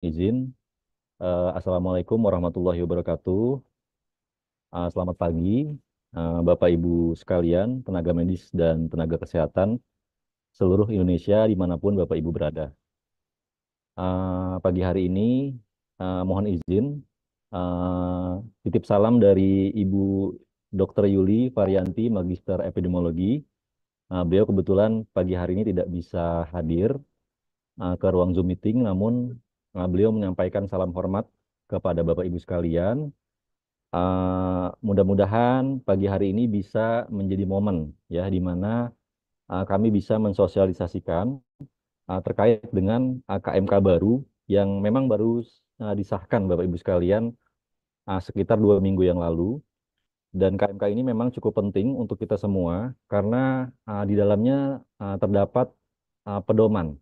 izin. Uh, Assalamualaikum warahmatullahi wabarakatuh. Uh, selamat pagi, uh, Bapak Ibu sekalian, tenaga medis dan tenaga kesehatan seluruh Indonesia dimanapun Bapak Ibu berada. Uh, pagi hari ini uh, mohon izin uh, titip salam dari Ibu Dr. Yuli Varianti, Magister Epidemiologi. Uh, beliau kebetulan pagi hari ini tidak bisa hadir uh, ke ruang Zoom meeting, namun Nah, beliau menyampaikan salam hormat kepada Bapak Ibu sekalian. Uh, mudah-mudahan pagi hari ini bisa menjadi momen ya di mana uh, kami bisa mensosialisasikan uh, terkait dengan uh, KMK baru yang memang baru uh, disahkan Bapak Ibu sekalian uh, sekitar dua minggu yang lalu dan KMK ini memang cukup penting untuk kita semua karena uh, di dalamnya uh, terdapat uh, pedoman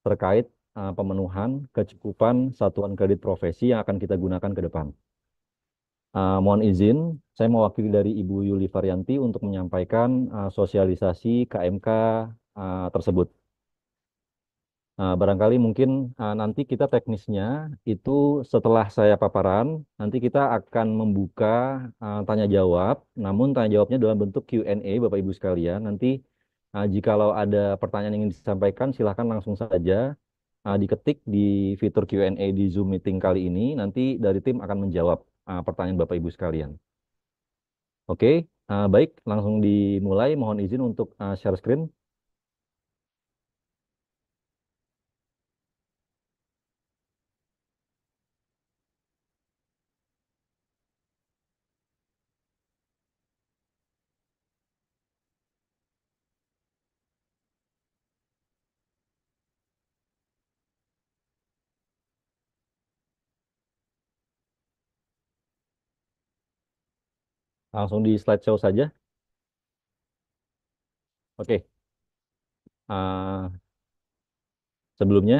terkait uh, pemenuhan kecukupan satuan kredit profesi yang akan kita gunakan ke depan. Uh, mohon izin, saya mewakili dari Ibu Yuli Varianti untuk menyampaikan uh, sosialisasi KMK uh, tersebut. Uh, barangkali mungkin uh, nanti kita teknisnya itu setelah saya paparan, nanti kita akan membuka uh, tanya jawab, namun tanya jawabnya dalam bentuk Q&A Bapak Ibu sekalian. Nanti uh, jika ada pertanyaan yang ingin disampaikan silahkan langsung saja uh, diketik di fitur Q&A di Zoom meeting kali ini. Nanti dari tim akan menjawab uh, pertanyaan Bapak Ibu sekalian. Oke, okay, uh, baik, langsung dimulai. Mohon izin untuk uh, share screen. langsung di slide show saja. Oke. Okay. Uh, sebelumnya,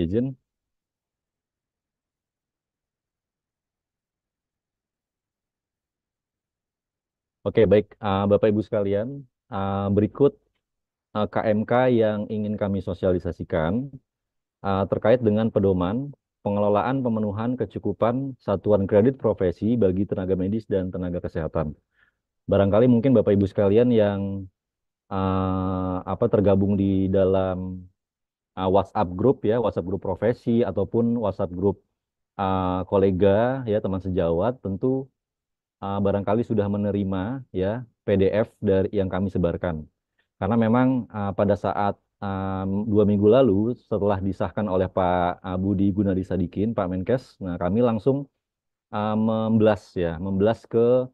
izin. Oke, okay, baik. Uh, ah, Bapak-Ibu sekalian, uh, berikut uh, ah, KMK yang ingin kami sosialisasikan uh, terkait dengan pedoman pengelolaan pemenuhan kecukupan satuan kredit profesi bagi tenaga medis dan tenaga kesehatan. Barangkali mungkin Bapak Ibu sekalian yang uh, apa tergabung di dalam uh, WhatsApp grup ya, WhatsApp grup profesi ataupun WhatsApp grup uh, eh, kolega ya teman sejawat tentu uh, barangkali sudah menerima ya PDF dari yang kami sebarkan. Karena memang uh, pada saat um, dua minggu lalu setelah disahkan oleh Pak eh, Budi Gunadi Sadikin, Pak Menkes, nah kami langsung uh, membelas ya, membelas ke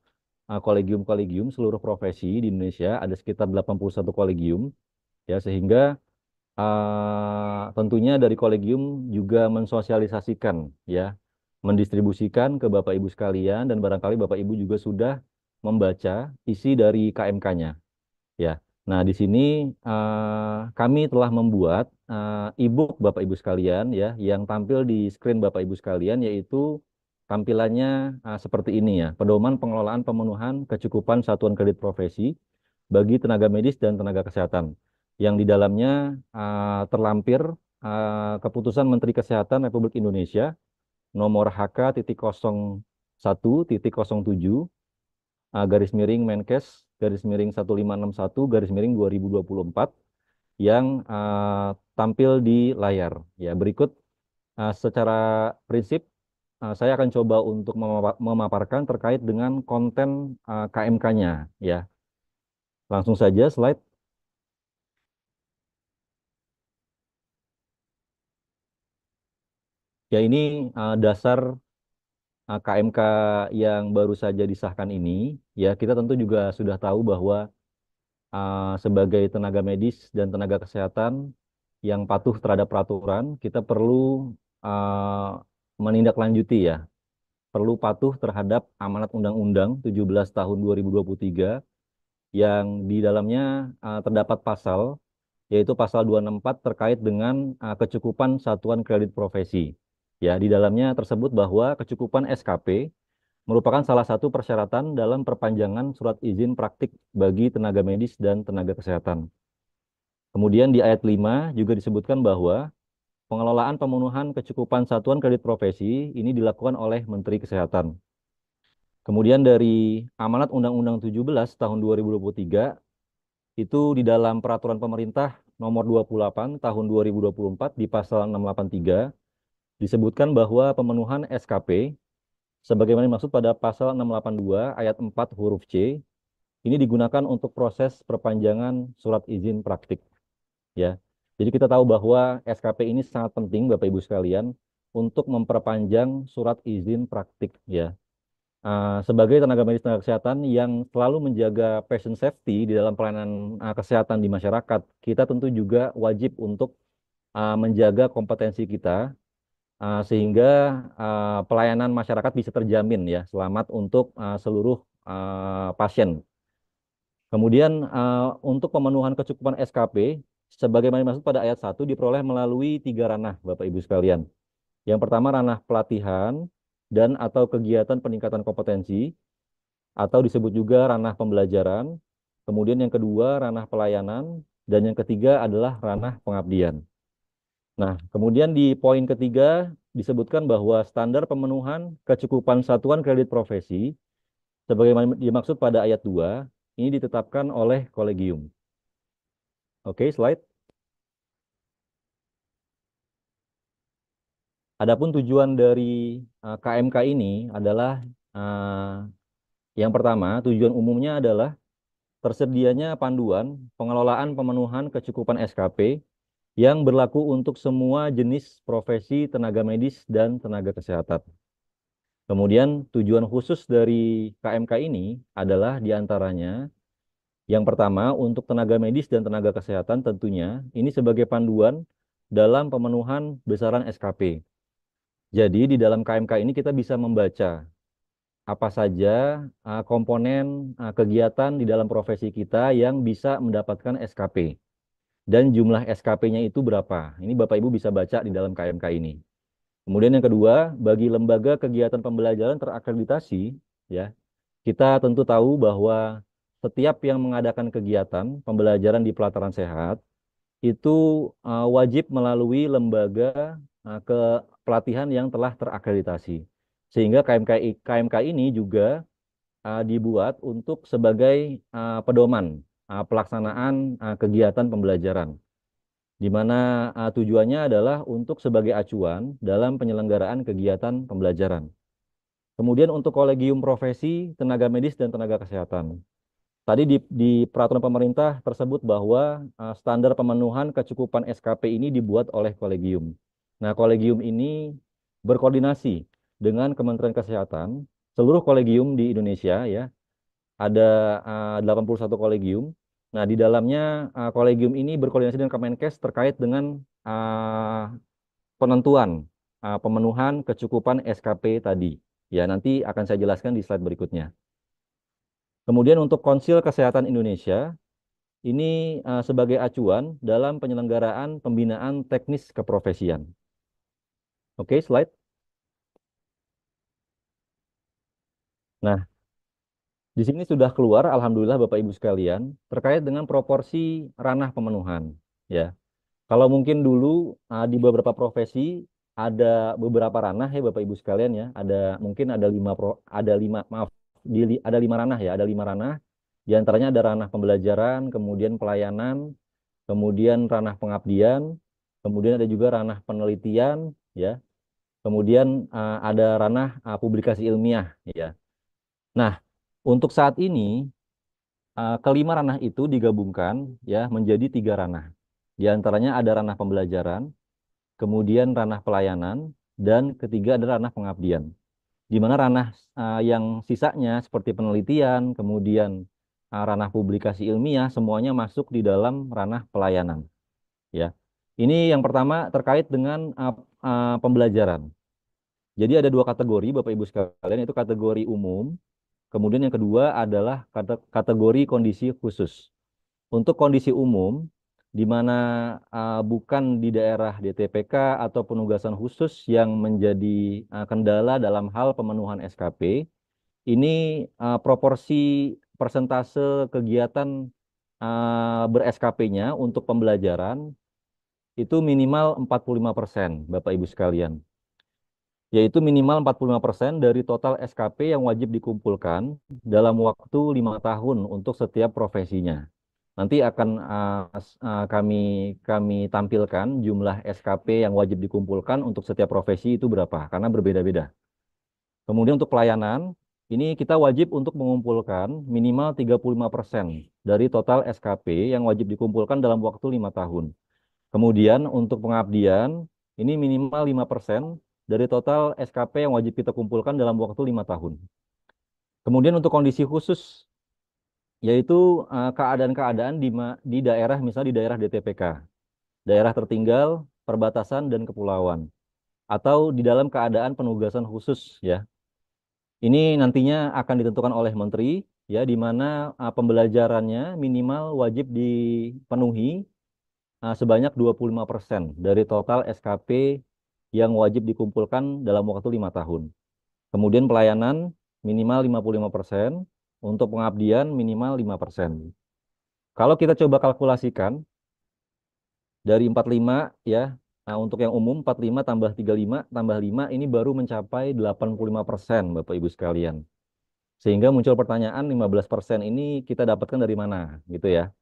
eh, kolegium-kolegium uh, seluruh profesi di Indonesia ada sekitar 81 kolegium ya sehingga uh, tentunya dari kolegium juga mensosialisasikan ya, mendistribusikan ke Bapak Ibu sekalian dan barangkali Bapak Ibu juga sudah membaca isi dari KMK-nya ya Nah, di sini uh, kami telah membuat uh, e-book Bapak Ibu sekalian ya yang tampil di screen Bapak Ibu sekalian yaitu tampilannya uh, seperti ini ya. Pedoman pengelolaan pemenuhan kecukupan satuan kredit profesi bagi tenaga medis dan tenaga kesehatan yang di dalamnya uh, terlampir uh, keputusan Menteri Kesehatan Republik Indonesia nomor HK titik 01 titik 07 uh, garis miring Menkes garis miring 1561 garis miring 2024 yang uh, tampil di layar. Ya, berikut uh, secara prinsip uh, saya akan coba untuk memaparkan terkait dengan konten uh, KMK-nya ya. Langsung saja slide Ya ini uh, dasar KMK eh, yang baru saja disahkan ini, ya kita tentu juga sudah tahu bahwa uh, sebagai tenaga medis dan tenaga kesehatan yang patuh terhadap peraturan, kita perlu uh, menindaklanjuti ya, perlu patuh terhadap amanat Undang-Undang 17 tahun 2023 yang di dalamnya uh, terdapat pasal yaitu pasal 264 terkait dengan uh, kecukupan satuan kredit profesi. Ya, di dalamnya tersebut bahwa kecukupan SKP merupakan salah satu persyaratan dalam perpanjangan surat izin praktik bagi tenaga medis dan tenaga kesehatan. Kemudian di ayat 5 juga disebutkan bahwa pengelolaan pemenuhan kecukupan satuan kredit profesi ini dilakukan oleh Menteri Kesehatan. Kemudian dari amanat Undang-Undang 17 tahun 2023 itu di dalam peraturan pemerintah nomor 28 tahun 2024 di pasal 683 disebutkan bahwa pemenuhan SKP sebagaimana dimaksud pada pasal 682 ayat 4 huruf C ini digunakan untuk proses perpanjangan surat izin praktik ya. Jadi kita tahu bahwa SKP ini sangat penting Bapak Ibu sekalian untuk memperpanjang surat izin praktik ya. Uh, sebagai tenaga medis tenaga kesehatan yang selalu menjaga patient safety di dalam pelayanan uh, kesehatan di masyarakat, kita tentu juga wajib untuk uh, menjaga kompetensi kita Eh, sehingga eh, pelayanan masyarakat bisa terjamin ya selamat untuk eh, seluruh pasien. Kemudian untuk pemenuhan kecukupan SKP sebagaimana dimaksud pada ayat 1 diperoleh melalui tiga ranah Bapak Ibu sekalian. Yang pertama ranah pelatihan dan atau kegiatan peningkatan kompetensi atau disebut juga ranah pembelajaran. Kemudian yang kedua ranah pelayanan dan yang ketiga adalah ranah pengabdian. Nah, kemudian di poin ketiga disebutkan bahwa standar pemenuhan kecukupan satuan kredit profesi sebagaimana dimaksud pada ayat 2 ini ditetapkan oleh kolegium. Oke, slide. Adapun tujuan dari KMK eh, ini adalah eh, yang pertama, tujuan umumnya adalah tersedianya panduan pengelolaan pemenuhan kecukupan SKP yang berlaku untuk semua jenis profesi tenaga medis dan tenaga kesehatan. Kemudian tujuan khusus dari KMK ini adalah diantaranya yang pertama untuk tenaga medis dan tenaga kesehatan tentunya ini sebagai panduan dalam pemenuhan besaran SKP. Jadi di dalam KMK ini kita bisa membaca apa saja eh, komponen eh, kegiatan di dalam profesi kita yang bisa mendapatkan SKP dan jumlah SKP-nya itu berapa. Ini Bapak Ibu bisa baca di dalam KMK ini. Kemudian yang kedua, bagi lembaga kegiatan pembelajaran terakreditasi, ya, kita tentu tahu bahwa setiap yang mengadakan kegiatan pembelajaran di pelataran sehat itu uh, wajib melalui lembaga uh, eh, ke pelatihan yang telah terakreditasi. Sehingga KMK KMK ini juga uh, dibuat untuk sebagai uh, pedoman uh, pelaksanaan uh, kegiatan pembelajaran di mana uh, tujuannya adalah untuk sebagai acuan dalam penyelenggaraan kegiatan pembelajaran. Kemudian untuk kolegium profesi, tenaga medis dan tenaga kesehatan. Tadi di, di peraturan pemerintah tersebut bahwa uh, standar pemenuhan kecukupan SKP ini dibuat oleh kolegium. Nah, kolegium ini berkoordinasi dengan Kementerian Kesehatan, seluruh kolegium di Indonesia ya. Ada uh, 81 kolegium Nah, di dalamnya uh, kolegium ini berkoordinasi dengan Kemenkes terkait dengan uh, penentuan uh, pemenuhan kecukupan SKP tadi. Ya, nanti akan saya jelaskan di slide berikutnya. Kemudian untuk Konsil Kesehatan Indonesia, ini uh, sebagai acuan dalam penyelenggaraan pembinaan teknis keprofesian. Oke, okay, slide. Nah, di sini sudah keluar, alhamdulillah Bapak Ibu sekalian, terkait dengan proporsi ranah pemenuhan. Ya, kalau mungkin dulu ah, di beberapa profesi ada beberapa ranah ya Bapak Ibu sekalian ya, ada mungkin ada lima pro, ada lima maaf, di, ada lima ranah ya, ada lima ranah. Di antaranya ada ranah pembelajaran, kemudian pelayanan, kemudian ranah pengabdian, kemudian ada juga ranah penelitian, ya, kemudian ah, ada ranah ah, publikasi ilmiah, ya. Nah, untuk saat ini eh, kelima ranah itu digabungkan ya menjadi tiga ranah. Di antaranya ada ranah pembelajaran, kemudian ranah pelayanan, dan ketiga ada ranah pengabdian. Di mana ranah eh, yang sisanya seperti penelitian, kemudian eh, ranah publikasi ilmiah, semuanya masuk di dalam ranah pelayanan. Ya, ini yang pertama terkait dengan pembelajaran. Jadi ada dua kategori Bapak Ibu sekalian, itu kategori umum Kemudian yang kedua adalah kategori kondisi khusus. Untuk kondisi umum, di mana uh, bukan di daerah DTPK atau penugasan khusus yang menjadi uh, kendala dalam hal pemenuhan SKP, ini uh, proporsi persentase kegiatan uh, ber-SKP-nya untuk pembelajaran itu minimal 45%, persen, Bapak Ibu sekalian yaitu minimal 45% dari total SKP yang wajib dikumpulkan dalam waktu lima tahun untuk setiap profesinya. Nanti akan uh, uh, kami kami tampilkan jumlah SKP yang wajib dikumpulkan untuk setiap profesi itu berapa karena berbeda-beda. Kemudian untuk pelayanan ini kita wajib untuk mengumpulkan minimal 35% dari total SKP yang wajib dikumpulkan dalam waktu lima tahun. Kemudian untuk pengabdian ini minimal 5% dari total SKP yang wajib kita kumpulkan dalam waktu lima tahun. Kemudian untuk kondisi khusus, yaitu eh, keadaan-keadaan di, di daerah, misalnya di daerah DTPK, daerah tertinggal, perbatasan, dan kepulauan, atau di dalam keadaan penugasan khusus, ya. Ini nantinya akan ditentukan oleh menteri, ya, di mana eh, pembelajarannya minimal wajib dipenuhi uh, sebanyak 25% dari total SKP yang wajib dikumpulkan dalam waktu lima tahun. Kemudian pelayanan minimal 55%, untuk pengabdian minimal 5%. Kalau kita coba kalkulasikan, dari 45 ya, nah untuk yang umum 45 tambah 35 tambah 5 ini baru mencapai 85% Bapak Ibu sekalian. Sehingga muncul pertanyaan 15% ini kita dapatkan dari mana gitu ya.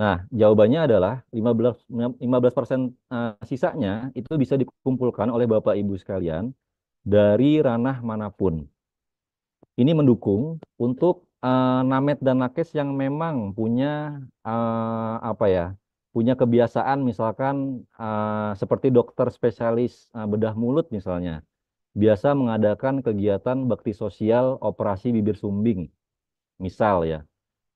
Nah, jawabannya adalah 15 15% eh, sisanya itu bisa dikumpulkan oleh Bapak Ibu sekalian dari ranah manapun. Ini mendukung untuk uh, eh, namet dan nakes yang memang punya uh, apa ya? punya kebiasaan misalkan uh, seperti dokter spesialis uh, bedah mulut misalnya biasa mengadakan kegiatan bakti sosial operasi bibir sumbing misal ya.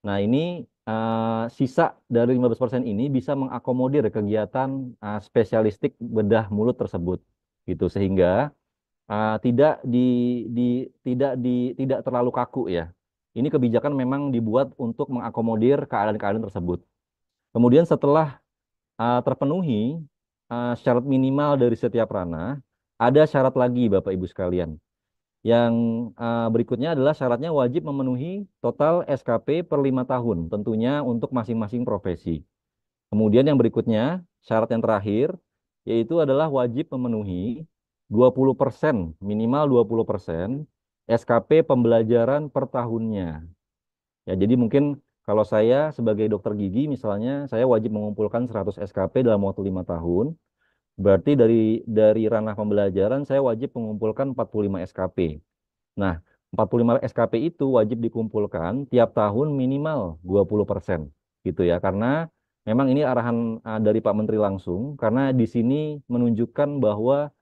Nah, ini Eh, sisa dari 15% ini bisa mengakomodir kegiatan uh, spesialistik bedah mulut tersebut gitu sehingga uh, tidak di, di tidak di tidak terlalu kaku ya. Ini kebijakan memang dibuat untuk mengakomodir keadaan-keadaan tersebut. Kemudian setelah uh, terpenuhi uh, syarat minimal dari setiap ranah, ada syarat lagi Bapak Ibu sekalian. Yang uh, berikutnya adalah syaratnya wajib memenuhi total SKP per lima tahun, tentunya untuk masing-masing profesi. Kemudian yang berikutnya, syarat yang terakhir, yaitu adalah wajib memenuhi 20% minimal 20% SKP pembelajaran per tahunnya. Ya, jadi mungkin kalau saya sebagai dokter gigi misalnya, saya wajib mengumpulkan 100 SKP dalam waktu lima tahun, Berarti dari dari ranah pembelajaran saya wajib mengumpulkan 45 SKP. Nah, 45 SKP itu wajib dikumpulkan tiap tahun minimal 20% gitu ya. Karena memang ini arahan dari Pak Menteri langsung karena di sini menunjukkan bahwa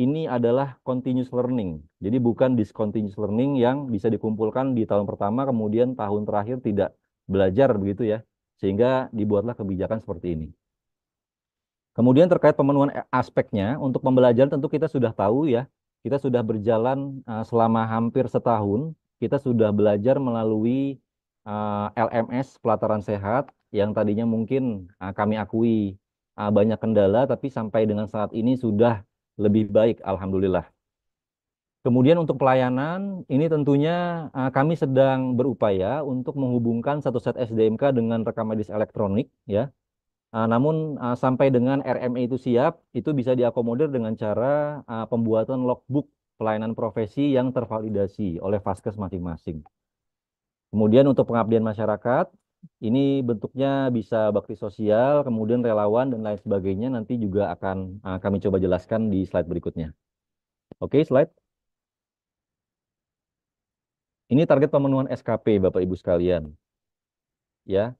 ini adalah continuous learning. Jadi bukan discontinuous learning yang bisa dikumpulkan di tahun pertama kemudian tahun terakhir tidak belajar begitu ya. Sehingga dibuatlah kebijakan seperti ini. Kemudian terkait pemenuhan aspeknya, untuk pembelajaran tentu kita sudah tahu ya, kita sudah berjalan e, selama hampir setahun, kita sudah belajar melalui e, LMS pelataran sehat yang tadinya mungkin e, kami akui banyak kendala, tapi sampai dengan saat ini sudah lebih baik, alhamdulillah. Kemudian untuk pelayanan, ini tentunya kami sedang berupaya untuk menghubungkan satu set SDMK dengan rekam medis elektronik, ya Uh, namun uh, sampai dengan RME itu siap, itu bisa diakomodir dengan cara uh, pembuatan logbook pelayanan profesi yang tervalidasi oleh Vaskes masing-masing. Kemudian untuk pengabdian masyarakat, ini bentuknya bisa bakti sosial, kemudian relawan dan lain sebagainya nanti juga akan uh, kami coba jelaskan di slide berikutnya. Oke, okay, slide. Ini target pemenuhan SKP Bapak Ibu sekalian. Ya,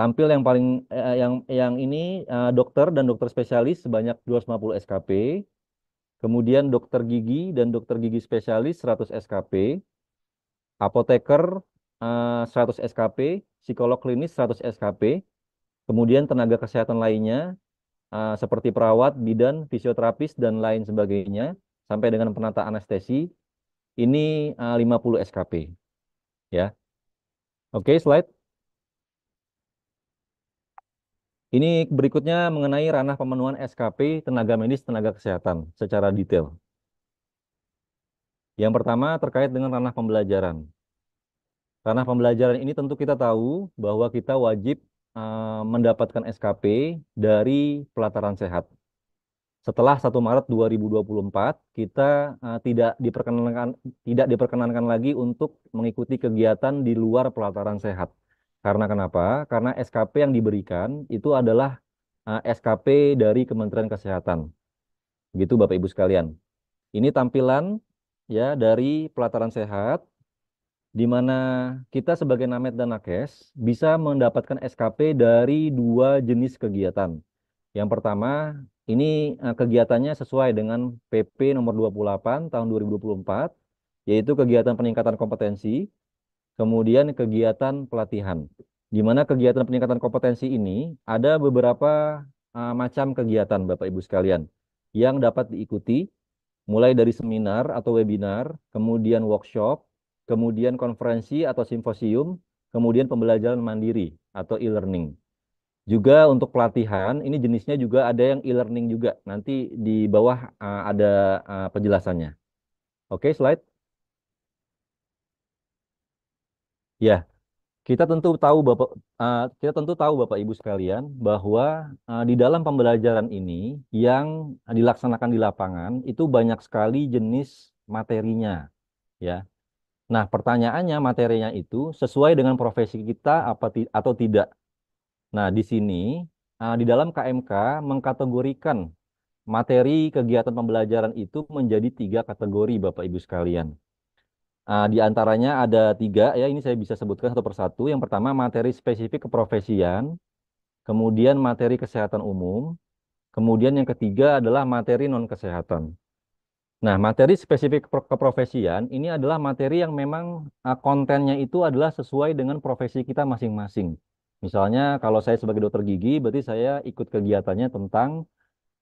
tampil yang paling eh, yang yang ini eh, dokter dan dokter spesialis sebanyak 250 SKP. Kemudian dokter gigi dan dokter gigi spesialis 100 SKP. Apoteker eh, 100 SKP, psikolog klinis 100 SKP. Kemudian tenaga kesehatan lainnya eh, seperti perawat, bidan, fisioterapis dan lain sebagainya sampai dengan penata anestesi ini eh, 50 SKP. Ya. Oke, okay, slide Ini berikutnya mengenai ranah pemenuhan SKP tenaga medis tenaga kesehatan secara detail. Yang pertama terkait dengan ranah pembelajaran. Ranah pembelajaran ini tentu kita tahu bahwa kita wajib eh, mendapatkan SKP dari pelataran sehat setelah 1 Maret 2024 kita eh, tidak diperkenankan tidak diperkenankan lagi untuk mengikuti kegiatan di luar pelataran sehat. Karena kenapa? Karena SKP yang diberikan itu adalah uh, eh, SKP dari Kementerian Kesehatan. Begitu Bapak Ibu sekalian. Ini tampilan ya dari pelataran sehat di mana kita sebagai Namet dan Nakes bisa mendapatkan SKP dari dua jenis kegiatan. Yang pertama, ini eh, kegiatannya sesuai dengan PP nomor 28 tahun 2024, yaitu kegiatan peningkatan kompetensi Kemudian kegiatan pelatihan. Di mana kegiatan peningkatan kompetensi ini ada beberapa uh, macam kegiatan Bapak Ibu sekalian yang dapat diikuti mulai dari seminar atau webinar, kemudian workshop, kemudian konferensi atau simposium, kemudian pembelajaran mandiri atau e-learning. Juga untuk pelatihan, ini jenisnya juga ada yang e-learning juga. Nanti di bawah uh, ada uh, penjelasannya. Oke, okay, slide. Ya, kita tentu tahu Bapak uh, kita tentu tahu Bapak Ibu sekalian bahwa uh, di dalam pembelajaran ini yang dilaksanakan di lapangan itu banyak sekali jenis materinya, ya. Nah, pertanyaannya materinya itu sesuai dengan profesi kita apa ti atau tidak. Nah, di sini uh, di dalam KMK mengkategorikan materi kegiatan pembelajaran itu menjadi tiga kategori Bapak Ibu sekalian. Uh, di antaranya ada tiga ya, ini saya bisa sebutkan satu persatu. Yang pertama materi spesifik keprofesian, kemudian materi kesehatan umum, kemudian yang ketiga adalah materi non kesehatan. Nah, materi spesifik keprofesian ini adalah materi yang memang uh, kontennya itu adalah sesuai dengan profesi kita masing-masing. Misalnya kalau saya sebagai dokter gigi, berarti saya ikut kegiatannya tentang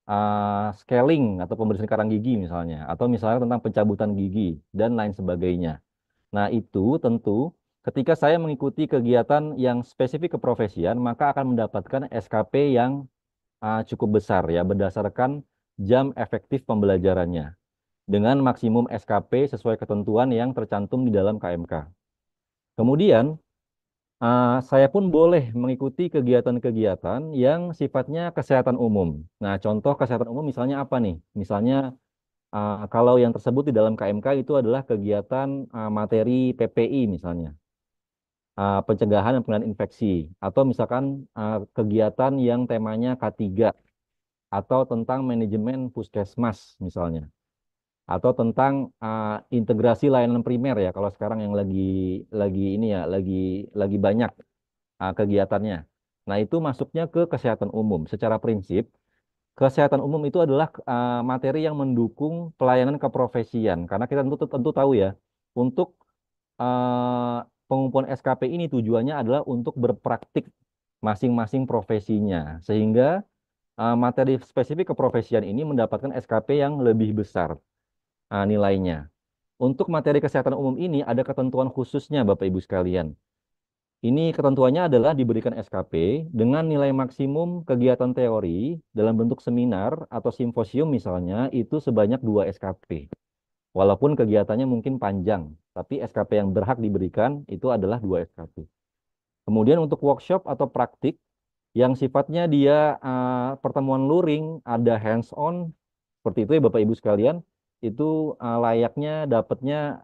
uh, scaling atau pembersihan karang gigi misalnya, atau misalnya tentang pencabutan gigi dan lain sebagainya. Nah itu tentu ketika saya mengikuti kegiatan yang spesifik keprofesian, maka akan mendapatkan SKP yang uh, cukup besar ya berdasarkan jam efektif pembelajarannya dengan maksimum SKP sesuai ketentuan yang tercantum di dalam KMK. Kemudian uh, saya pun boleh mengikuti kegiatan-kegiatan yang sifatnya kesehatan umum. Nah, contoh kesehatan umum misalnya apa nih? Misalnya uh, kalau yang tersebut di dalam KMK itu adalah kegiatan uh, materi PPI misalnya. Uh, pencegahan dan pengendalian infeksi atau misalkan uh, kegiatan yang temanya K3 atau tentang manajemen puskesmas misalnya atau tentang uh, integrasi layanan primer ya kalau sekarang yang lagi lagi ini ya lagi lagi banyak uh, kegiatannya. Nah, itu masuknya ke kesehatan umum. Secara prinsip, kesehatan umum itu adalah uh, materi yang mendukung pelayanan keprofesian karena kita tentu tentu tahu ya untuk uh, pengumpulan SKP ini tujuannya adalah untuk berpraktik masing-masing profesinya sehingga materi spesifik keprofesian ini mendapatkan SKP yang lebih besar uh, nilainya. Untuk materi kesehatan umum ini ada ketentuan khususnya Bapak Ibu sekalian. Ini ketentuannya adalah diberikan SKP dengan nilai maksimum kegiatan teori dalam bentuk seminar atau simposium misalnya itu sebanyak dua SKP. Walaupun kegiatannya mungkin panjang, tapi SKP yang berhak diberikan itu adalah dua SKP. Kemudian untuk workshop atau praktik yang sifatnya dia uh, pertemuan luring, ada hands on, seperti itu ya Bapak Ibu sekalian, itu uh, layaknya dapatnya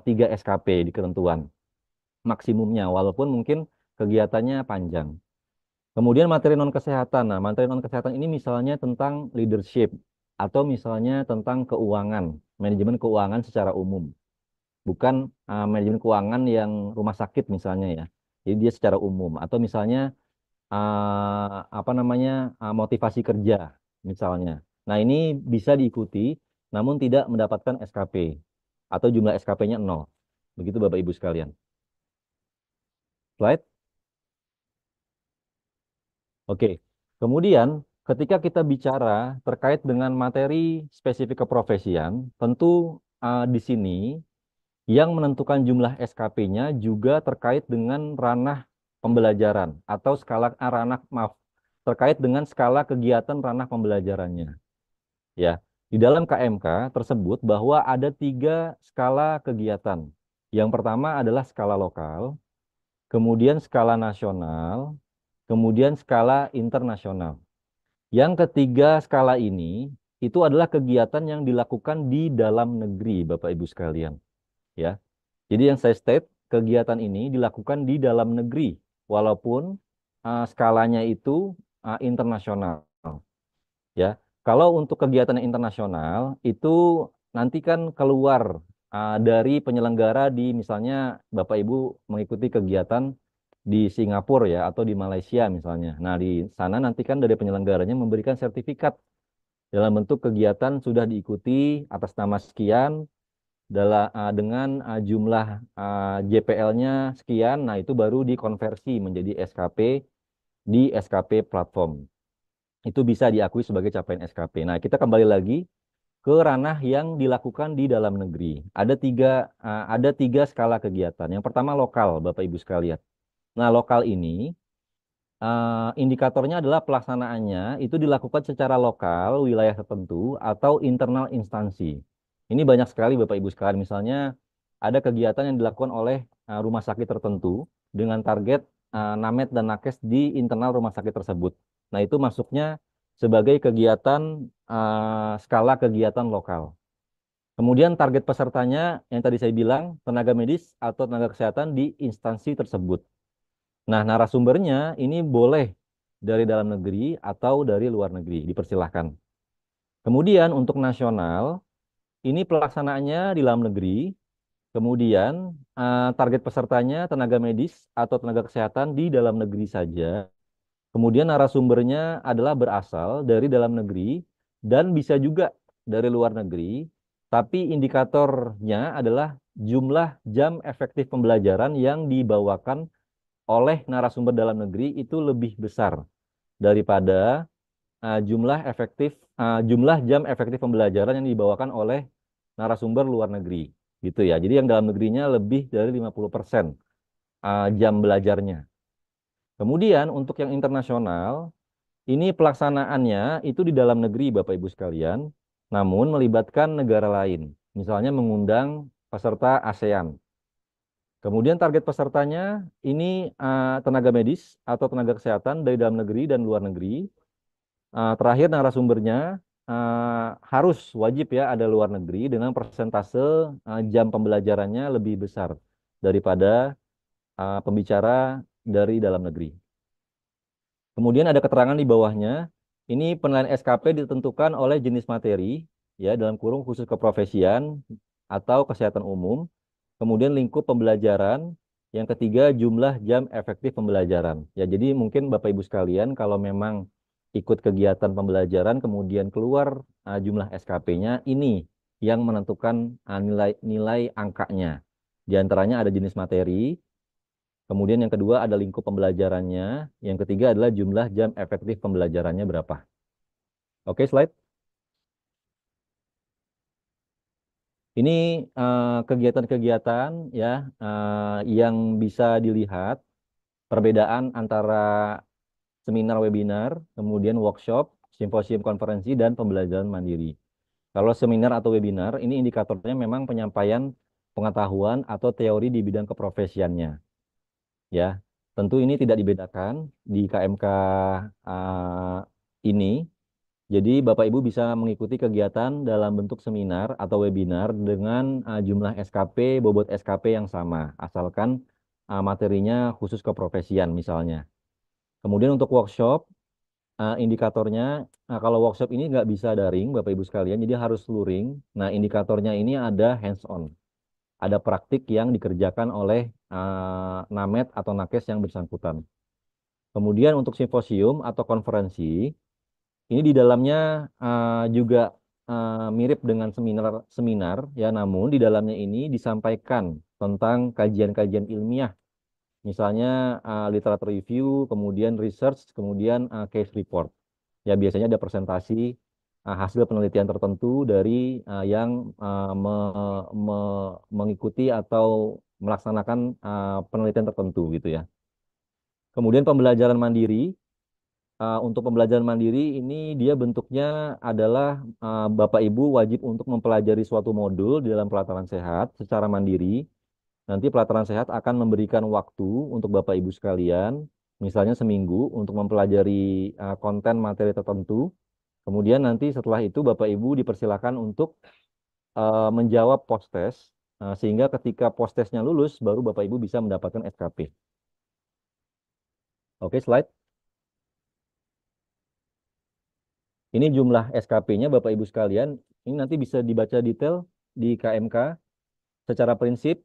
uh, eh, SKP di ketentuan maksimumnya walaupun mungkin kegiatannya panjang. Kemudian materi non kesehatan. Nah, materi non kesehatan ini misalnya tentang leadership atau misalnya tentang keuangan, manajemen keuangan secara umum. Bukan uh, manajemen keuangan yang rumah sakit misalnya ya. Jadi dia secara umum atau misalnya uh, apa namanya? Uh, motivasi kerja misalnya. Nah, ini bisa diikuti namun tidak mendapatkan SKP atau jumlah SKP-nya nol. Begitu Bapak Ibu sekalian. Slide. Oke, kemudian ketika kita bicara terkait dengan materi spesifik keprofesian, tentu uh, di sini yang menentukan jumlah SKP-nya juga terkait dengan ranah pembelajaran atau skala ranah maaf terkait dengan skala kegiatan ranah pembelajarannya. Ya, di dalam KMK tersebut bahwa ada tiga skala kegiatan. Yang pertama adalah skala lokal, kemudian skala nasional, kemudian skala internasional. Yang ketiga skala ini itu adalah kegiatan yang dilakukan di dalam negeri, Bapak Ibu sekalian. Ya. Jadi yang saya state, kegiatan ini dilakukan di dalam negeri walaupun uh, skalanya itu uh, internasional. Ya. Kalau untuk kegiatan internasional itu nanti kan keluar uh, dari penyelenggara di misalnya Bapak Ibu mengikuti kegiatan di Singapura ya atau di Malaysia misalnya. Nah, di sana nanti kan dari penyelenggaranya memberikan sertifikat dalam bentuk kegiatan sudah diikuti atas nama sekian dalam uh, ah, dengan uh, jumlah uh, JPL-nya sekian. Nah, itu baru dikonversi menjadi SKP di SKP platform itu bisa diakui sebagai capaian SKP. Nah, kita kembali lagi ke ranah yang dilakukan di dalam negeri. Ada tiga eh, ada tiga skala kegiatan. Yang pertama lokal, Bapak Ibu sekalian. Nah, lokal ini eh, indikatornya adalah pelaksanaannya itu dilakukan secara lokal, wilayah tertentu atau internal instansi. Ini banyak sekali Bapak Ibu sekalian. Misalnya ada kegiatan yang dilakukan oleh eh, rumah sakit tertentu dengan target Namet dan Nakes di internal rumah sakit tersebut. Nah, itu masuknya sebagai kegiatan uh, skala kegiatan lokal. Kemudian target pesertanya yang tadi saya bilang tenaga medis atau tenaga kesehatan di instansi tersebut. Nah, narasumbernya ini boleh dari dalam negeri atau dari luar negeri, dipersilahkan. Kemudian untuk nasional, ini pelaksanaannya di dalam negeri, kemudian eh, target pesertanya tenaga medis atau tenaga kesehatan di dalam negeri saja, Kemudian narasumbernya adalah berasal dari dalam negeri dan bisa juga dari luar negeri, tapi indikatornya adalah jumlah jam efektif pembelajaran yang dibawakan oleh narasumber dalam negeri itu lebih besar daripada uh, jumlah efektif uh, jumlah jam efektif pembelajaran yang dibawakan oleh narasumber luar negeri gitu ya. Jadi yang dalam negerinya lebih dari 50% uh, eh, jam belajarnya Kemudian untuk yang internasional, ini pelaksanaannya itu di dalam negeri Bapak Ibu sekalian, namun melibatkan negara lain. Misalnya mengundang peserta ASEAN. Kemudian target pesertanya ini uh, tenaga medis atau tenaga kesehatan dari dalam negeri dan luar negeri. Uh, terakhir narasumbernya uh, harus wajib ya ada luar negeri dengan persentase uh, jam pembelajarannya lebih besar daripada uh, pembicara dari dalam negeri. Kemudian ada keterangan di bawahnya, ini penilaian SKP ditentukan oleh jenis materi, ya dalam kurung khusus keprofesian atau kesehatan umum, kemudian lingkup pembelajaran, yang ketiga jumlah jam efektif pembelajaran. Ya jadi mungkin Bapak Ibu sekalian kalau memang ikut kegiatan pembelajaran kemudian keluar uh, jumlah SKP-nya ini yang menentukan uh, nilai nilai angkanya. Di antaranya ada jenis materi, Kemudian yang kedua ada lingkup pembelajarannya. Yang ketiga adalah jumlah jam efektif pembelajarannya berapa. Oke, slide. Ini eh, kegiatan-kegiatan uh, ya uh, yang bisa dilihat perbedaan antara seminar webinar, kemudian workshop, simposium konferensi dan pembelajaran mandiri. Kalau seminar atau webinar ini indikatornya memang penyampaian pengetahuan atau teori di bidang keprofesiannya ya tentu ini tidak dibedakan di KMK uh, eh, ini jadi Bapak Ibu bisa mengikuti kegiatan dalam bentuk seminar atau webinar dengan uh, jumlah SKP, bobot SKP yang sama, asalkan uh, materinya khusus keprofesian misalnya. Kemudian untuk workshop, uh, indikatornya nah kalau workshop ini nggak bisa daring Bapak Ibu sekalian, jadi harus luring. Nah indikatornya ini ada hands on ada praktik yang dikerjakan oleh uh, eh, namet atau nakes yang bersangkutan. Kemudian untuk simposium atau konferensi, ini di dalamnya uh, juga uh, mirip dengan seminar seminar ya, namun di dalamnya ini disampaikan tentang kajian-kajian ilmiah. Misalnya uh, literatur review, kemudian research, kemudian uh, case report. Ya biasanya ada presentasi Ah, hasil penelitian tertentu dari uh, yang uh, me, me, mengikuti atau melaksanakan uh, penelitian tertentu gitu ya. Kemudian pembelajaran mandiri. Uh, untuk pembelajaran mandiri ini dia bentuknya adalah uh, Bapak Ibu wajib untuk mempelajari suatu modul di dalam pelataran sehat secara mandiri. Nanti pelataran sehat akan memberikan waktu untuk Bapak Ibu sekalian, misalnya seminggu untuk mempelajari konten materi tertentu Kemudian nanti setelah itu Bapak Ibu dipersilakan untuk uh, menjawab post-test uh, eh, sehingga ketika post-testnya lulus baru Bapak Ibu bisa mendapatkan SKP. Oke, slide. Ini jumlah SKP-nya Bapak Ibu sekalian. Ini nanti bisa dibaca detail di KMK. Secara prinsip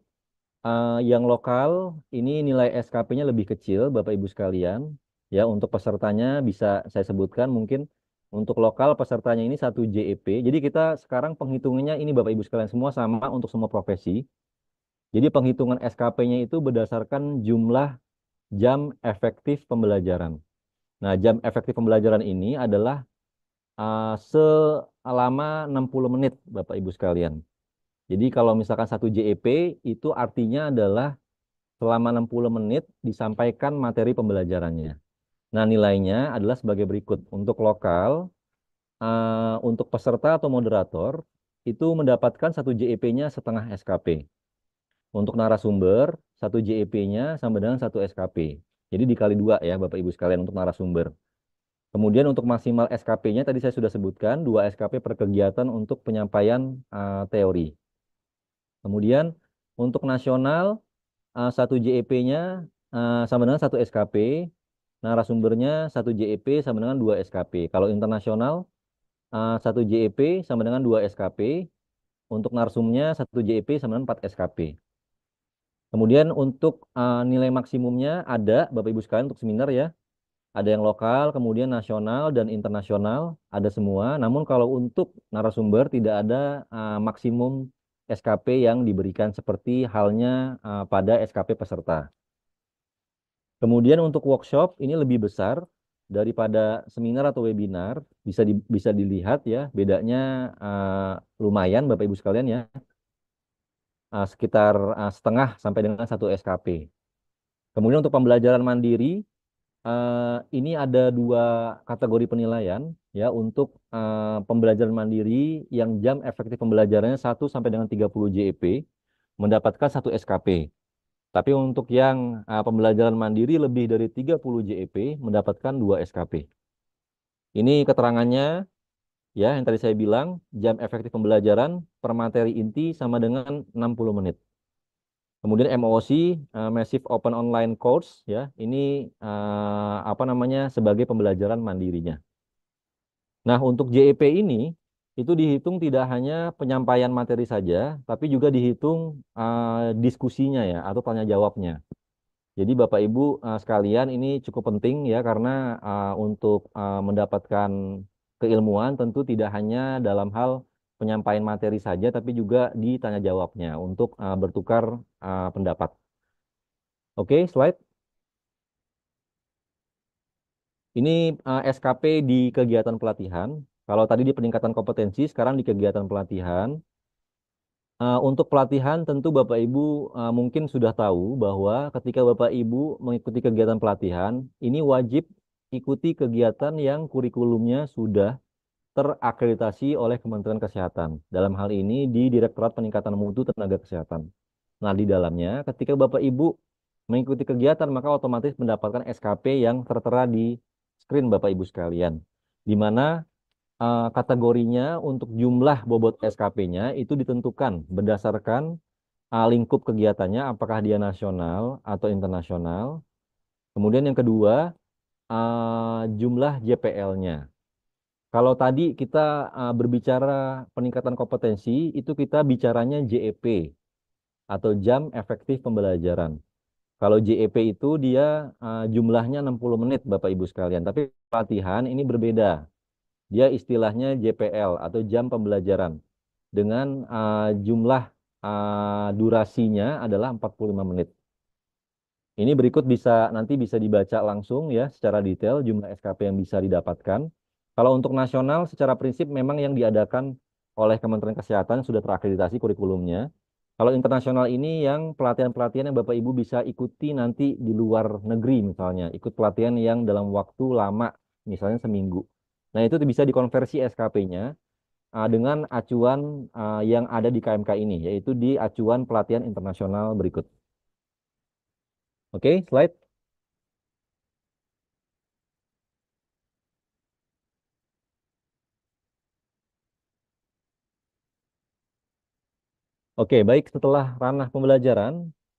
uh, yang lokal ini nilai SKP-nya lebih kecil Bapak Ibu sekalian. Ya, untuk pesertanya bisa saya sebutkan mungkin untuk lokal pesertanya ini satu JEP. Jadi kita sekarang penghitungannya ini Bapak Ibu sekalian semua sama untuk semua profesi. Jadi penghitungan SKP-nya itu berdasarkan jumlah jam efektif pembelajaran. Nah, jam efektif pembelajaran ini adalah uh, selama 60 menit Bapak Ibu sekalian. Jadi kalau misalkan satu JEP itu artinya adalah selama 60 menit disampaikan materi pembelajarannya. Nah, nilainya adalah sebagai berikut. Untuk lokal, uh, untuk peserta atau moderator, itu mendapatkan satu JEP-nya setengah SKP. Untuk narasumber, satu JEP-nya sama dengan satu SKP. Jadi dikali dua ya Bapak-Ibu sekalian untuk narasumber. Kemudian untuk maksimal SKP-nya tadi saya sudah sebutkan, dua SKP per kegiatan untuk penyampaian uh, teori. Kemudian untuk nasional, uh, satu JEP-nya uh, sama dengan satu SKP, narasumbernya 1 JEP sama dengan 2 SKP. Kalau internasional, 1 eh, JEP sama dengan 2 SKP. Untuk narsumnya 1 JEP sama dengan 4 SKP. Kemudian untuk eh, nilai maksimumnya ada Bapak Ibu sekalian untuk seminar ya. Ada yang lokal, kemudian nasional dan internasional, ada semua. Namun kalau untuk narasumber tidak ada eh, maksimum SKP yang diberikan seperti halnya pada SKP peserta. Kemudian untuk workshop ini lebih besar daripada seminar atau webinar bisa di, bisa dilihat ya bedanya uh, lumayan Bapak Ibu sekalian ya uh, sekitar uh, setengah sampai dengan satu SKP. Kemudian untuk pembelajaran mandiri uh, ini ada dua kategori penilaian ya untuk uh, pembelajaran mandiri yang jam efektif pembelajarannya satu sampai dengan 30 JEP mendapatkan satu SKP. Tapi untuk yang uh, pembelajaran mandiri lebih dari 30 JEP mendapatkan 2 SKP. Ini keterangannya ya yang tadi saya bilang jam efektif pembelajaran per materi inti sama dengan 60 menit. Kemudian MOOC uh, eh, Massive Open Online Course ya ini uh, apa namanya sebagai pembelajaran mandirinya. Nah untuk JEP ini itu dihitung tidak hanya penyampaian materi saja, tapi juga dihitung uh, diskusinya ya atau tanya jawabnya. Jadi Bapak Ibu uh, sekalian ini cukup penting ya karena uh, untuk uh, mendapatkan keilmuan tentu tidak hanya dalam hal penyampaian materi saja, tapi juga ditanya jawabnya untuk uh, bertukar uh, pendapat. Oke, okay, slide. Ini uh, SKP di kegiatan pelatihan. Kalau tadi di peningkatan kompetensi, sekarang di kegiatan pelatihan. Uh, untuk pelatihan tentu Bapak Ibu uh, mungkin sudah tahu bahwa ketika Bapak Ibu mengikuti kegiatan pelatihan, ini wajib ikuti kegiatan yang kurikulumnya sudah terakreditasi oleh Kementerian Kesehatan. Dalam hal ini di Direktorat Peningkatan Mutu Tenaga Kesehatan. Nah, di dalamnya ketika Bapak Ibu mengikuti kegiatan maka otomatis mendapatkan SKP yang tertera di screen Bapak Ibu sekalian. Di mana uh, kategorinya untuk jumlah bobot SKP-nya itu ditentukan berdasarkan uh, lingkup kegiatannya apakah dia nasional atau internasional. Kemudian yang kedua uh, jumlah JPL-nya. Kalau tadi kita uh, berbicara peningkatan kompetensi itu kita bicaranya JEP atau jam efektif pembelajaran. Kalau JEP itu dia uh, jumlahnya 60 menit Bapak Ibu sekalian, tapi pelatihan ini berbeda. Dia istilahnya JPL atau jam pembelajaran dengan uh, jumlah uh, durasinya adalah 45 menit. Ini berikut bisa nanti bisa dibaca langsung ya secara detail jumlah SKP yang bisa didapatkan. Kalau untuk nasional secara prinsip memang yang diadakan oleh Kementerian Kesehatan sudah terakreditasi kurikulumnya. Kalau internasional ini yang pelatihan-pelatihan yang Bapak Ibu bisa ikuti nanti di luar negeri misalnya, ikut pelatihan yang dalam waktu lama, misalnya seminggu. Nah, itu bisa dikonversi SKP-nya uh, ah, dengan acuan uh, yang ada di KMK ini, yaitu di acuan pelatihan internasional berikut. Oke, okay, slide. Oke, okay, baik. Setelah ranah pembelajaran,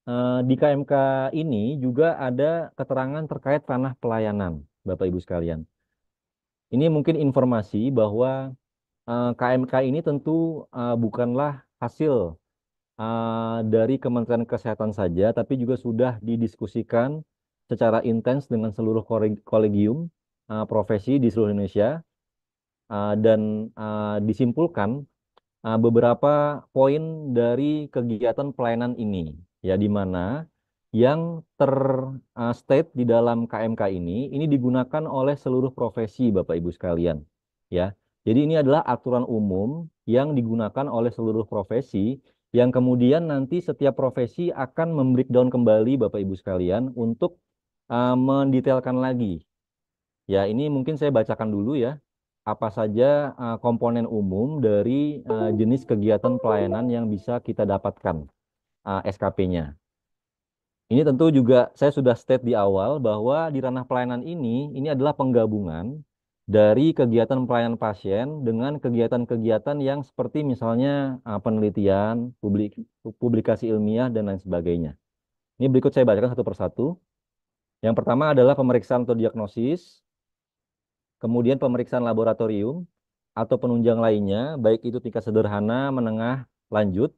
ah, di KMK ini juga ada keterangan terkait ranah pelayanan, Bapak Ibu sekalian. Ini mungkin informasi bahwa uh, eh, KMK ini tentu uh, bukanlah hasil uh, dari Kementerian Kesehatan saja, tapi juga sudah didiskusikan secara intens dengan seluruh kolegium uh, profesi di seluruh Indonesia uh, dan uh, disimpulkan uh, beberapa poin dari kegiatan pelayanan ini, ya di mana yang terstate eh, di dalam KMK ini ini digunakan oleh seluruh profesi Bapak Ibu sekalian ya. Jadi ini adalah aturan umum yang digunakan oleh seluruh profesi yang kemudian nanti setiap profesi akan membreakdown kembali Bapak Ibu sekalian untuk uh, mendetailkan lagi. Ya, ini mungkin saya bacakan dulu ya apa saja uh, komponen umum dari uh, jenis kegiatan pelayanan yang bisa kita dapatkan uh, SKP-nya. Ini tentu juga saya sudah state di awal bahwa di ranah pelayanan ini, ini adalah penggabungan dari kegiatan pelayanan pasien dengan kegiatan-kegiatan yang seperti misalnya ah, penelitian, publik, publikasi ilmiah, dan lain sebagainya. Ini berikut saya bacakan satu persatu. Yang pertama adalah pemeriksaan atau diagnosis, kemudian pemeriksaan laboratorium atau penunjang lainnya, baik itu tingkat sederhana, menengah, lanjut.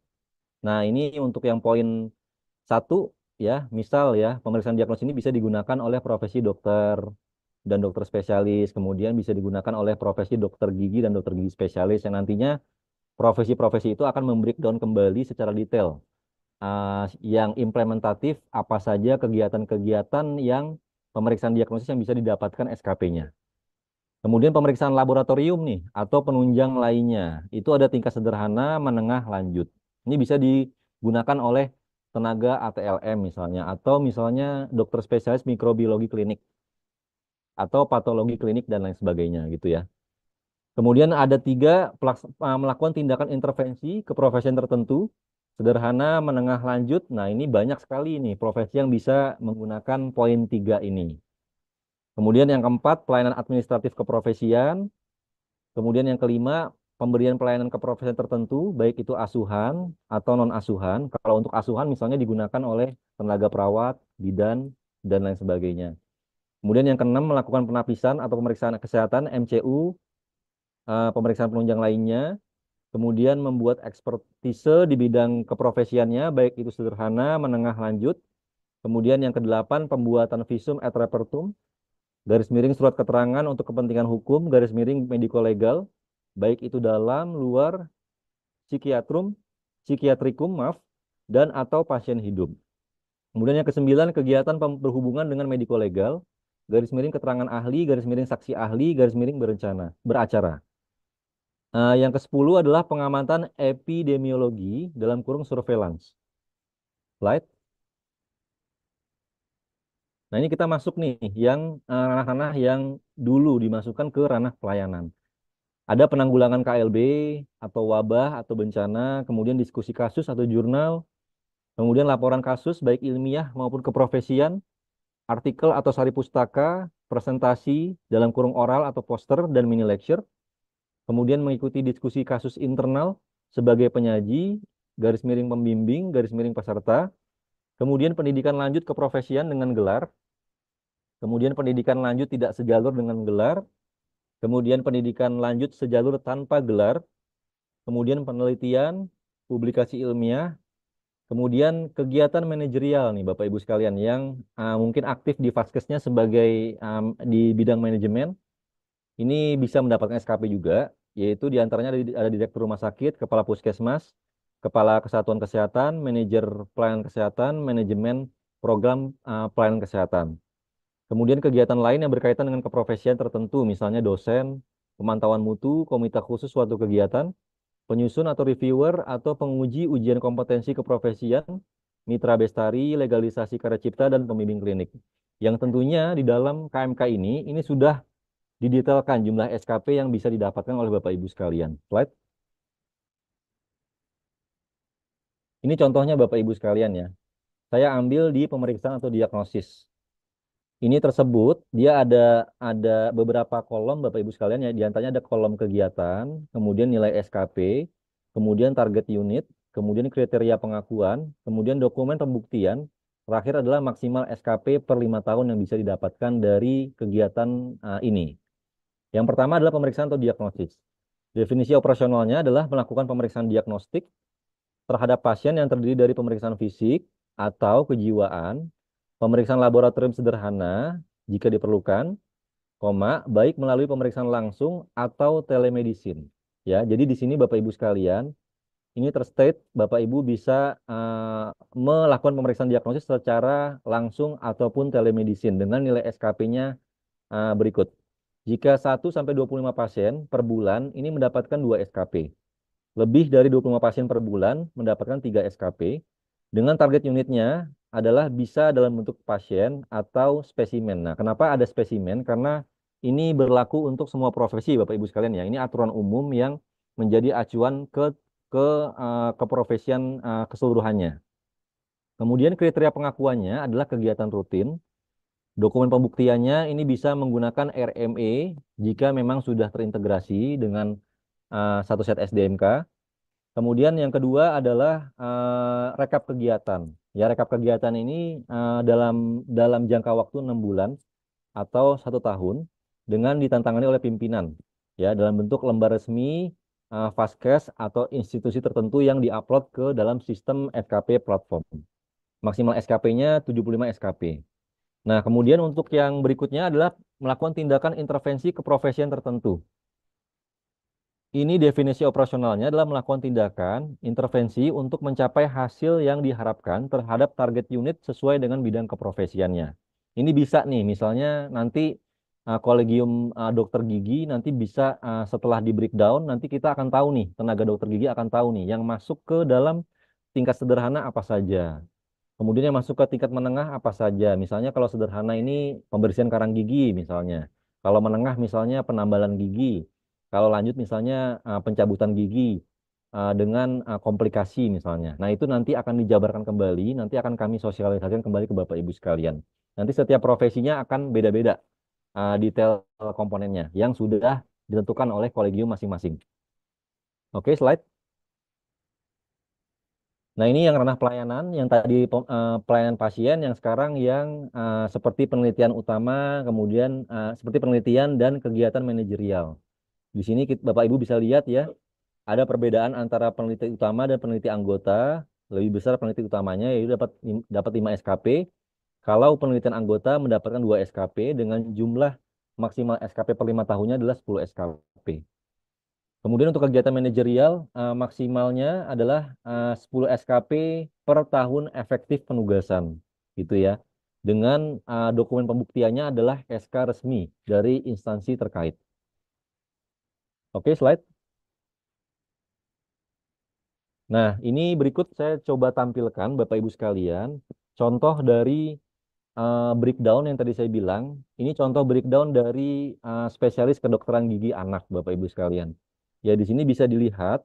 Nah ini untuk yang poin satu ya misal ya pemeriksaan diagnosis ini bisa digunakan oleh profesi dokter dan dokter spesialis, kemudian bisa digunakan oleh profesi dokter gigi dan dokter gigi spesialis yang nantinya profesi-profesi itu akan down kembali secara detail uh, yang implementatif apa saja kegiatan-kegiatan yang pemeriksaan diagnosis yang bisa didapatkan SKP-nya. Kemudian pemeriksaan laboratorium nih atau penunjang lainnya itu ada tingkat sederhana, menengah, lanjut. Ini bisa digunakan oleh tenaga ATLM misalnya, atau misalnya dokter spesialis mikrobiologi klinik, atau patologi klinik dan lain sebagainya gitu ya. Kemudian ada tiga eh, melakukan tindakan intervensi ke profesi tertentu, sederhana, menengah lanjut. Nah ini banyak sekali ini profesi yang bisa menggunakan poin tiga ini. Kemudian yang keempat pelayanan administratif keprofesian. Kemudian yang kelima pemberian pelayanan ke profesi tertentu, baik itu asuhan atau non-asuhan. Kalau untuk asuhan misalnya digunakan oleh tenaga perawat, bidan, dan lain sebagainya. Kemudian yang keenam, melakukan penapisan atau pemeriksaan kesehatan, MCU, eh, pemeriksaan penunjang lainnya. Kemudian membuat ekspertise di bidang keprofesiannya, baik itu sederhana, menengah, lanjut. Kemudian yang kedelapan, pembuatan visum et repertum, garis miring surat keterangan untuk kepentingan hukum, garis miring medikolegal, legal baik itu dalam, luar, psikiatrum, psikiatrikum, maaf, dan atau pasien hidup. Kemudian yang kesembilan, kegiatan berhubungan dengan mediko legal, garis miring keterangan ahli, garis miring saksi ahli, garis miring berencana, beracara. Uh, yang kesepuluh adalah pengamatan epidemiologi dalam kurung surveillance. Slide. Nah ini kita masuk nih yang eh, ranah-ranah uh, yang dulu dimasukkan ke ranah pelayanan ada penanggulangan KLB atau wabah atau bencana, kemudian diskusi kasus atau jurnal, kemudian laporan kasus baik ilmiah maupun keprofesian, artikel atau sari pustaka, presentasi dalam kurung oral atau poster dan mini lecture, kemudian mengikuti diskusi kasus internal sebagai penyaji, garis miring pembimbing, garis miring peserta, kemudian pendidikan lanjut keprofesian dengan gelar, kemudian pendidikan lanjut tidak sejalur dengan gelar, kemudian pendidikan lanjut sejalur tanpa gelar, kemudian penelitian, publikasi ilmiah, kemudian kegiatan manajerial nih Bapak Ibu sekalian yang uh, mungkin aktif di faskesnya sebagai um, di bidang manajemen, ini bisa mendapatkan SKP juga, yaitu diantaranya ada, ada direktur rumah sakit, kepala puskesmas, kepala kesatuan kesehatan, manajer pelayanan kesehatan, manajemen program uh, pelayanan kesehatan. Kemudian kegiatan lain yang berkaitan dengan keprofesian tertentu, misalnya dosen, pemantauan mutu, komite khusus suatu kegiatan, penyusun atau reviewer, atau penguji ujian kompetensi keprofesian, mitra bestari, legalisasi karya cipta, dan pembimbing klinik. Yang tentunya di dalam KMK ini, ini sudah didetailkan jumlah SKP yang bisa didapatkan oleh Bapak-Ibu sekalian. Slide. Ini contohnya Bapak-Ibu sekalian ya. Saya ambil di pemeriksaan atau diagnosis ini tersebut dia ada ada beberapa kolom Bapak Ibu sekalian ya diantaranya ada kolom kegiatan, kemudian nilai SKP, kemudian target unit, kemudian kriteria pengakuan, kemudian dokumen pembuktian, terakhir adalah maksimal SKP per lima tahun yang bisa didapatkan dari kegiatan uh, ini. Yang pertama adalah pemeriksaan atau diagnosis. Definisi operasionalnya adalah melakukan pemeriksaan diagnostik terhadap pasien yang terdiri dari pemeriksaan fisik atau kejiwaan, pemeriksaan laboratorium sederhana jika diperlukan, koma, baik melalui pemeriksaan langsung atau telemedicine. Ya, jadi di sini Bapak Ibu sekalian, ini terstate Bapak Ibu bisa uh, melakukan pemeriksaan diagnosis secara langsung ataupun telemedicine dengan nilai SKP-nya uh, eh, berikut. Jika 1 sampai 25 pasien per bulan ini mendapatkan 2 SKP. Lebih dari 25 pasien per bulan mendapatkan 3 SKP dengan target unitnya adalah bisa dalam bentuk pasien atau spesimen. Nah, kenapa ada spesimen? Karena ini berlaku untuk semua profesi Bapak Ibu sekalian ya. Ini aturan umum yang menjadi acuan ke ke uh, keprofesian uh, keseluruhannya. Kemudian kriteria pengakuannya adalah kegiatan rutin. Dokumen pembuktiannya ini bisa menggunakan RME jika memang sudah terintegrasi dengan uh, satu set SDMK Kemudian yang kedua adalah uh, rekap kegiatan. Ya rekap kegiatan ini uh, dalam dalam jangka waktu enam bulan atau satu tahun dengan ditantangani oleh pimpinan ya dalam bentuk lembar resmi uh, eh, Faskes atau institusi tertentu yang diupload ke dalam sistem SKP platform. Maksimal SKP-nya 75 SKP. Nah, kemudian untuk yang berikutnya adalah melakukan tindakan intervensi keprofesian tertentu. Ini definisi operasionalnya adalah melakukan tindakan intervensi untuk mencapai hasil yang diharapkan terhadap target unit sesuai dengan bidang keprofesiannya. Ini bisa nih, misalnya nanti uh, kolegium uh, dokter gigi nanti bisa uh, setelah di breakdown nanti kita akan tahu nih tenaga dokter gigi akan tahu nih yang masuk ke dalam tingkat sederhana apa saja. Kemudian yang masuk ke tingkat menengah apa saja. Misalnya kalau sederhana ini pembersihan karang gigi misalnya. Kalau menengah misalnya penambalan gigi kalau lanjut misalnya uh, pencabutan gigi uh, dengan uh, komplikasi misalnya. Nah, itu nanti akan dijabarkan kembali, nanti akan kami sosialisasikan kembali ke Bapak Ibu sekalian. Nanti setiap profesinya akan beda-beda uh, detail komponennya yang sudah ditentukan oleh kolegium masing-masing. Oke, okay, slide. Nah, ini yang ranah pelayanan, yang tadi uh, pelayanan pasien, yang sekarang yang uh, seperti penelitian utama, kemudian uh, seperti penelitian dan kegiatan manajerial. Di sini Bapak Ibu bisa lihat ya, ada perbedaan antara peneliti utama dan peneliti anggota. Lebih besar peneliti utamanya yaitu dapat dapat 5 SKP. Kalau penelitian anggota mendapatkan 2 SKP dengan jumlah maksimal SKP per 5 tahunnya adalah 10 SKP. Kemudian untuk kegiatan manajerial eh, maksimalnya adalah uh, 10 SKP per tahun efektif penugasan gitu ya. Dengan eh, dokumen pembuktiannya adalah SK resmi dari instansi terkait. Oke, slide. Nah, ini berikut saya coba tampilkan Bapak Ibu sekalian, contoh dari uh, breakdown yang tadi saya bilang. Ini contoh breakdown dari uh, spesialis kedokteran gigi anak Bapak Ibu sekalian. Ya, di sini bisa dilihat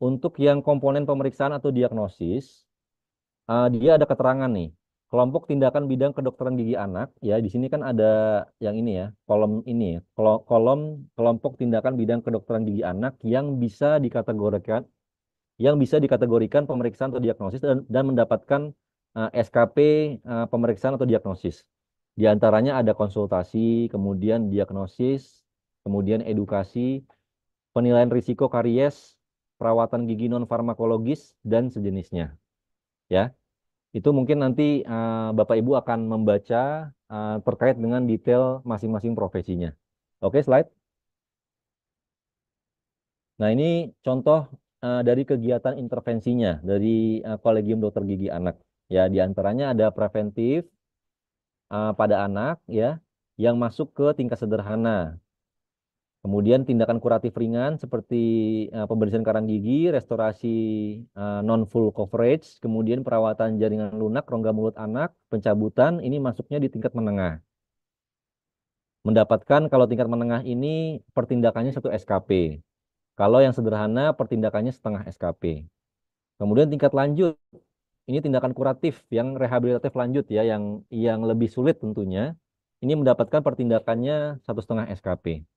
untuk yang komponen pemeriksaan atau diagnosis, uh, dia ada keterangan nih kelompok tindakan bidang kedokteran gigi anak ya di sini kan ada yang ini ya kolom ini ya kolom kelompok tindakan bidang kedokteran gigi anak yang bisa dikategorikan yang bisa dikategorikan pemeriksaan atau diagnosis dan, dan mendapatkan uh, eh, SKP uh, eh, pemeriksaan atau diagnosis. Di antaranya ada konsultasi, kemudian diagnosis, kemudian edukasi, penilaian risiko karies, perawatan gigi non farmakologis dan sejenisnya. Ya itu mungkin nanti uh, Bapak Ibu akan membaca uh, terkait dengan detail masing-masing profesinya. Oke, slide. Nah, ini contoh uh, dari kegiatan intervensinya dari uh, Kolegium Dokter Gigi Anak. Ya, di antaranya ada preventif uh, pada anak ya yang masuk ke tingkat sederhana. Kemudian tindakan kuratif ringan seperti uh, pembersihan karang gigi, restorasi uh, non full coverage, kemudian perawatan jaringan lunak, rongga mulut anak, pencabutan ini masuknya di tingkat menengah. Mendapatkan kalau tingkat menengah ini pertindakannya satu SKP. Kalau yang sederhana pertindakannya setengah SKP. Kemudian tingkat lanjut ini tindakan kuratif yang rehabilitatif lanjut ya yang yang lebih sulit tentunya. Ini mendapatkan pertindakannya satu setengah SKP.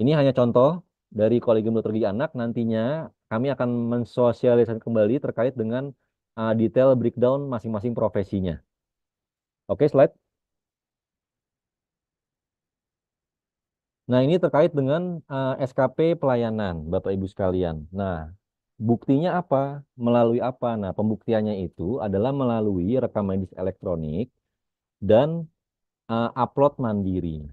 Ini hanya contoh dari Kolegium Dokter Gigi Anak. Nantinya kami akan mensosialisasikan kembali terkait dengan uh, detail breakdown masing-masing profesinya. Oke, slide. Nah, ini terkait dengan uh, SKP pelayanan, Bapak Ibu sekalian. Nah, buktinya apa? Melalui apa? Nah, pembuktiannya itu adalah melalui rekam medis elektronik dan uh, upload mandiri.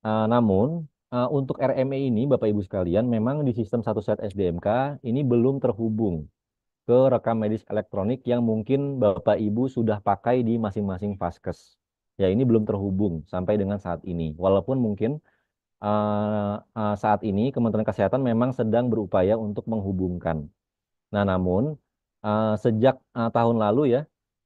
Uh, namun, Eh, untuk RME ini Bapak Ibu sekalian memang di sistem satu set SDMK ini belum terhubung ke rekam medis elektronik yang mungkin Bapak Ibu sudah pakai di masing-masing vaskes. Ya ini belum terhubung sampai dengan saat ini. Walaupun mungkin uh, uh, saat ini Kementerian Kesehatan memang sedang berupaya untuk menghubungkan. Nah namun uh, sejak uh, tahun lalu ya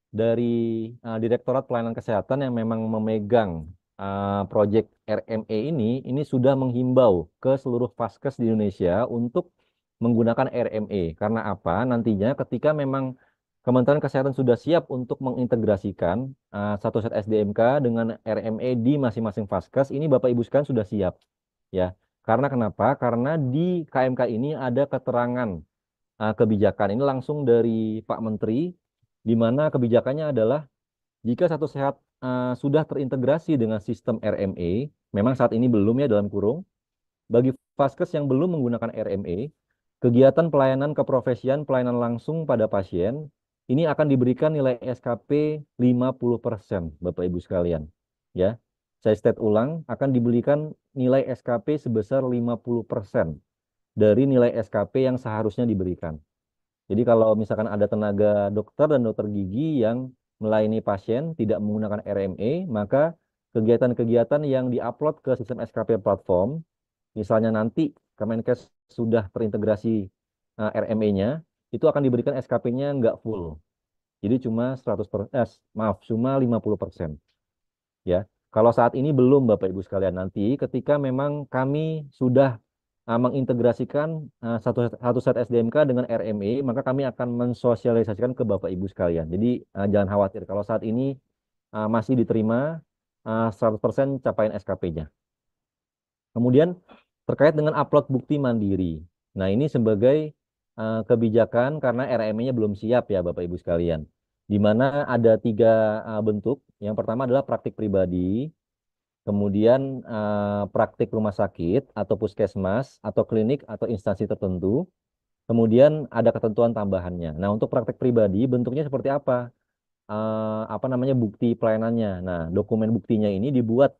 dari uh, Direktorat Pelayanan Kesehatan yang memang memegang Eh, Project RME ini ini sudah menghimbau ke seluruh vaskes di Indonesia untuk menggunakan RME. Karena apa? Nantinya ketika memang Kementerian Kesehatan sudah siap untuk mengintegrasikan uh, satu set SDMK dengan RME di masing-masing vaskes, ini Bapak Ibu sekalian sudah siap. Ya. Karena kenapa? Karena di KMK ini ada keterangan uh, kebijakan ini langsung dari Pak Menteri di mana kebijakannya adalah jika satu sehat uh, sudah terintegrasi dengan sistem RMA memang saat ini belum ya dalam kurung, bagi vaskes yang belum menggunakan RMA kegiatan pelayanan keprofesian pelayanan langsung pada pasien ini akan diberikan nilai SKP 50% Bapak Ibu sekalian. Ya. Saya state ulang, akan diberikan nilai SKP sebesar 50% dari nilai SKP yang seharusnya diberikan. Jadi kalau misalkan ada tenaga dokter dan dokter gigi yang melayani pasien tidak menggunakan RMA maka kegiatan-kegiatan yang diupload ke sistem SKP platform, misalnya nanti Kemenkes sudah terintegrasi uh, eh, RME-nya, itu akan diberikan SKP-nya nggak full. Jadi cuma 100 per, eh, maaf, cuma 50 persen. Ya, kalau saat ini belum Bapak Ibu sekalian nanti ketika memang kami sudah uh, mengintegrasikan uh, ah, satu satu set SDMK dengan RME, maka kami akan mensosialisasikan ke Bapak Ibu sekalian. Jadi uh, jangan khawatir kalau saat ini uh, masih diterima uh, 100% capaian SKP-nya. Kemudian terkait dengan upload bukti mandiri. Nah, ini sebagai uh, kebijakan karena RME-nya belum siap ya Bapak Ibu sekalian. Di mana ada tiga uh, bentuk. Yang pertama adalah praktik pribadi, Kemudian uh, praktik rumah sakit atau puskesmas atau klinik atau instansi tertentu. Kemudian ada ketentuan tambahannya. Nah untuk praktik pribadi bentuknya seperti apa? Uh, apa namanya bukti pelayanannya? Nah dokumen buktinya ini dibuat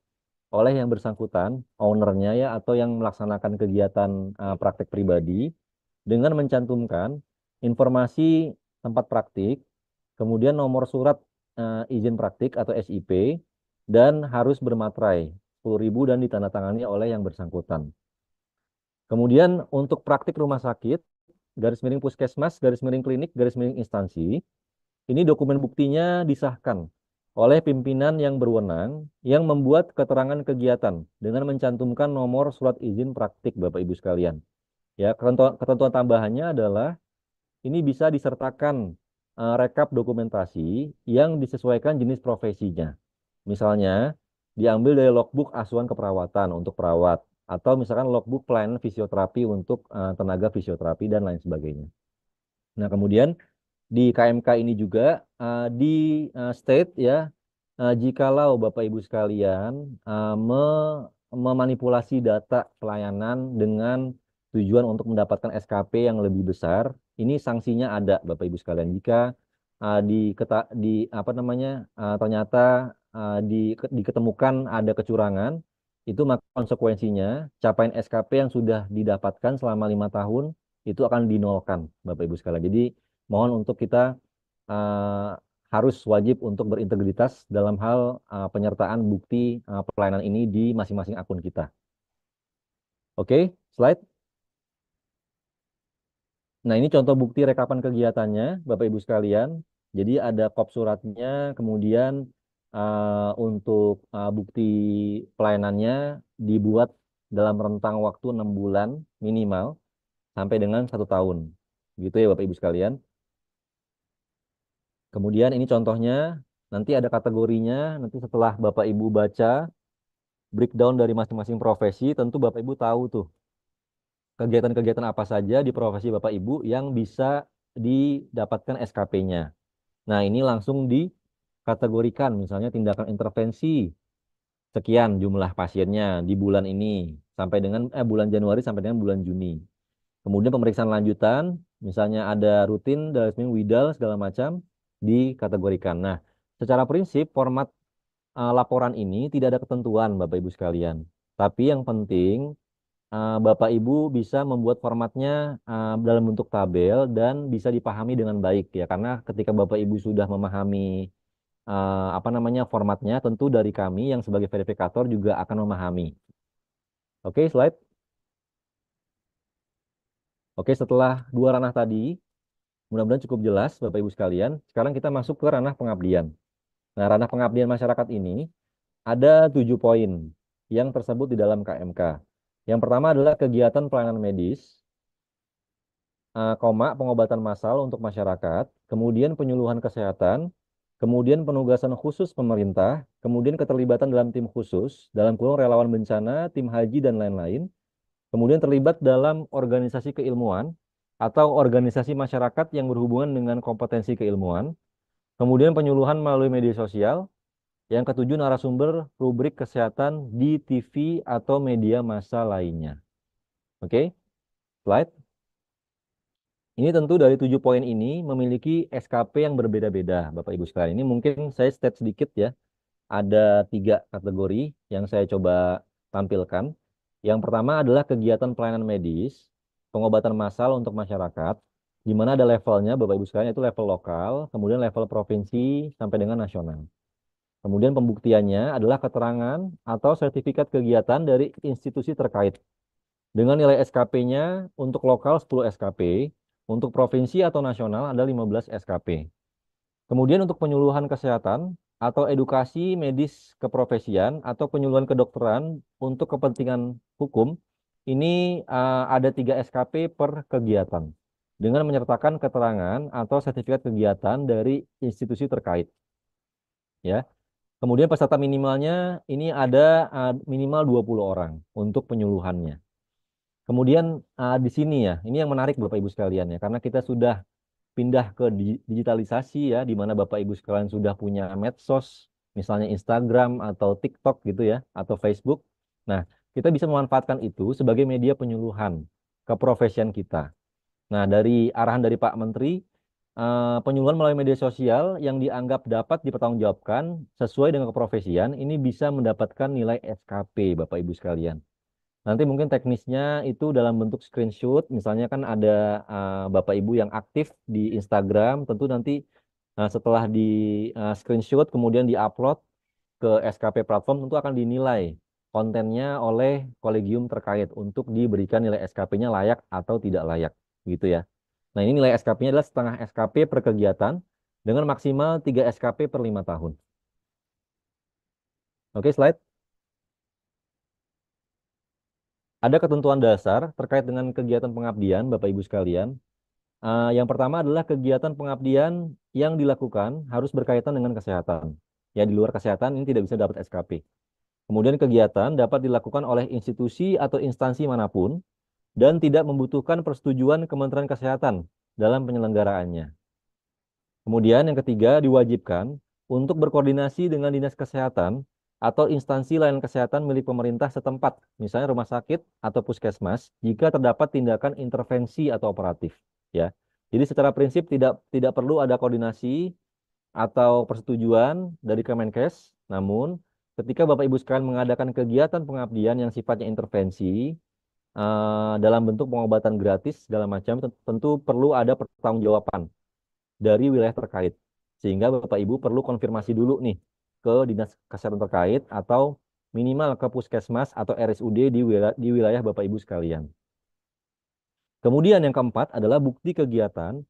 oleh yang bersangkutan, ownernya ya atau yang melaksanakan kegiatan uh, praktik pribadi dengan mencantumkan informasi tempat praktik, kemudian nomor surat uh, izin praktik atau SIP, dan harus bermaterai 10.000 dan ditandatangani oleh yang bersangkutan. Kemudian untuk praktik rumah sakit, garis miring puskesmas, garis miring klinik, garis miring instansi, ini dokumen buktinya disahkan oleh pimpinan yang berwenang yang membuat keterangan kegiatan dengan mencantumkan nomor surat izin praktik Bapak Ibu sekalian. Ya, ketentuan, ketentuan tambahannya adalah ini bisa disertakan uh, rekap dokumentasi yang disesuaikan jenis profesinya. Misalnya, diambil dari logbook asuhan keperawatan untuk perawat, atau misalkan logbook plan fisioterapi untuk uh, tenaga fisioterapi dan lain sebagainya. Nah, kemudian di KMK ini juga uh, di uh, state ya, uh, jikalau Bapak Ibu sekalian uh, me memanipulasi data pelayanan dengan tujuan untuk mendapatkan SKP yang lebih besar, ini sanksinya ada Bapak Ibu sekalian jika uh, di, keta, di apa namanya uh, ternyata Eh, di, diketemukan ada kecurangan, itu maka konsekuensinya capaian SKP yang sudah didapatkan selama lima tahun itu akan dinolkan, Bapak Ibu sekalian. Jadi mohon untuk kita uh, harus wajib untuk berintegritas dalam hal uh, penyertaan bukti uh, pelayanan ini di masing-masing akun kita. Oke, okay, slide. Nah, ini contoh bukti rekapan kegiatannya, Bapak Ibu sekalian. Jadi ada kop suratnya, kemudian uh, untuk uh, bukti pelayanannya dibuat dalam rentang waktu enam bulan minimal sampai dengan satu tahun. Gitu ya Bapak Ibu sekalian. Kemudian ini contohnya, nanti ada kategorinya, nanti setelah Bapak Ibu baca breakdown dari masing-masing profesi, tentu Bapak Ibu tahu tuh kegiatan-kegiatan apa saja di profesi Bapak Ibu yang bisa didapatkan SKP-nya. Nah, ini langsung di kategorikan misalnya tindakan intervensi sekian jumlah pasiennya di bulan ini sampai dengan eh, bulan Januari sampai dengan bulan Juni. Kemudian pemeriksaan lanjutan, misalnya ada rutin dalam seminggu widal segala macam dikategorikan. Nah, secara prinsip format uh, laporan ini tidak ada ketentuan Bapak Ibu sekalian. Tapi yang penting eh, Bapak Ibu bisa membuat formatnya eh, dalam bentuk tabel dan bisa dipahami dengan baik ya karena ketika Bapak Ibu sudah memahami uh, apa namanya formatnya tentu dari kami yang sebagai verifikator juga akan memahami. Oke, slide. Oke, setelah dua ranah tadi, mudah-mudahan cukup jelas Bapak Ibu sekalian. Sekarang kita masuk ke ranah pengabdian. Nah, ranah pengabdian masyarakat ini ada tujuh poin yang tersebut di dalam KMK. Yang pertama adalah kegiatan pelayanan medis, eh, koma pengobatan massal untuk masyarakat, kemudian penyuluhan kesehatan, kemudian penugasan khusus pemerintah, kemudian keterlibatan dalam tim khusus, dalam kurung relawan bencana, tim haji, dan lain-lain, kemudian terlibat dalam organisasi keilmuan atau organisasi masyarakat yang berhubungan dengan kompetensi keilmuan, kemudian penyuluhan melalui media sosial, yang ketujuh narasumber rubrik kesehatan di TV atau media massa lainnya. Oke, okay? slide. Ini tentu dari tujuh poin ini memiliki SKP yang berbeda-beda, Bapak Ibu sekalian. Ini mungkin saya state sedikit ya. Ada tiga kategori yang saya coba tampilkan. Yang pertama adalah kegiatan pelayanan medis, pengobatan massal untuk masyarakat, di mana ada levelnya, Bapak Ibu sekalian, itu level lokal, kemudian level provinsi sampai dengan nasional. Kemudian pembuktiannya adalah keterangan atau sertifikat kegiatan dari institusi terkait. Dengan nilai SKP-nya untuk lokal 10 SKP, untuk provinsi atau nasional ada 15 SKP. Kemudian untuk penyuluhan kesehatan atau edukasi medis keprofesian atau penyuluhan kedokteran untuk kepentingan hukum ini eh, ada tiga SKP per kegiatan dengan menyertakan keterangan atau sertifikat kegiatan dari institusi terkait. Ya. Kemudian peserta minimalnya ini ada uh, minimal 20 orang untuk penyuluhannya. Kemudian uh, di sini ya, ini yang menarik Bapak Ibu sekalian ya, karena kita sudah pindah ke digitalisasi ya, di mana Bapak Ibu sekalian sudah punya medsos, misalnya Instagram atau TikTok gitu ya, atau Facebook. Nah, kita bisa memanfaatkan itu sebagai media penyuluhan keprofesian kita. Nah, dari arahan dari Pak Menteri, uh, penyuluhan melalui media sosial yang dianggap dapat dipertanggungjawabkan sesuai dengan keprofesian ini bisa mendapatkan nilai SKP Bapak Ibu sekalian. Nanti mungkin teknisnya itu dalam bentuk screenshot, misalnya kan ada uh, Bapak Ibu yang aktif di Instagram, tentu nanti uh, setelah di uh, screenshot kemudian diupload ke SKP platform tentu akan dinilai kontennya oleh kolegium terkait untuk diberikan nilai SKP-nya layak atau tidak layak, gitu ya. Nah, ini nilai SKP-nya adalah setengah SKP per kegiatan dengan maksimal 3 SKP per lima tahun. Oke, slide. Ada ketentuan dasar terkait dengan kegiatan pengabdian, Bapak Ibu sekalian. Uh, yang pertama adalah kegiatan pengabdian yang dilakukan harus berkaitan dengan kesehatan. Ya, di luar kesehatan ini tidak bisa dapat SKP. Kemudian kegiatan dapat dilakukan oleh institusi atau instansi manapun dan tidak membutuhkan persetujuan Kementerian Kesehatan dalam penyelenggaraannya. Kemudian yang ketiga diwajibkan untuk berkoordinasi dengan Dinas Kesehatan atau instansi lain kesehatan milik pemerintah setempat, misalnya rumah sakit atau puskesmas, jika terdapat tindakan intervensi atau operatif, ya. Jadi secara prinsip tidak tidak perlu ada koordinasi atau persetujuan dari Kemenkes, namun ketika Bapak Ibu sekalian mengadakan kegiatan pengabdian yang sifatnya intervensi uh, dalam bentuk pengobatan gratis segala macam, tentu perlu ada pertanggungjawaban dari wilayah terkait. Sehingga Bapak Ibu perlu konfirmasi dulu nih ke dinas kesehatan terkait atau minimal ke puskesmas atau RSUD di wilayah, di wilayah Bapak Ibu sekalian. Kemudian yang keempat adalah bukti kegiatan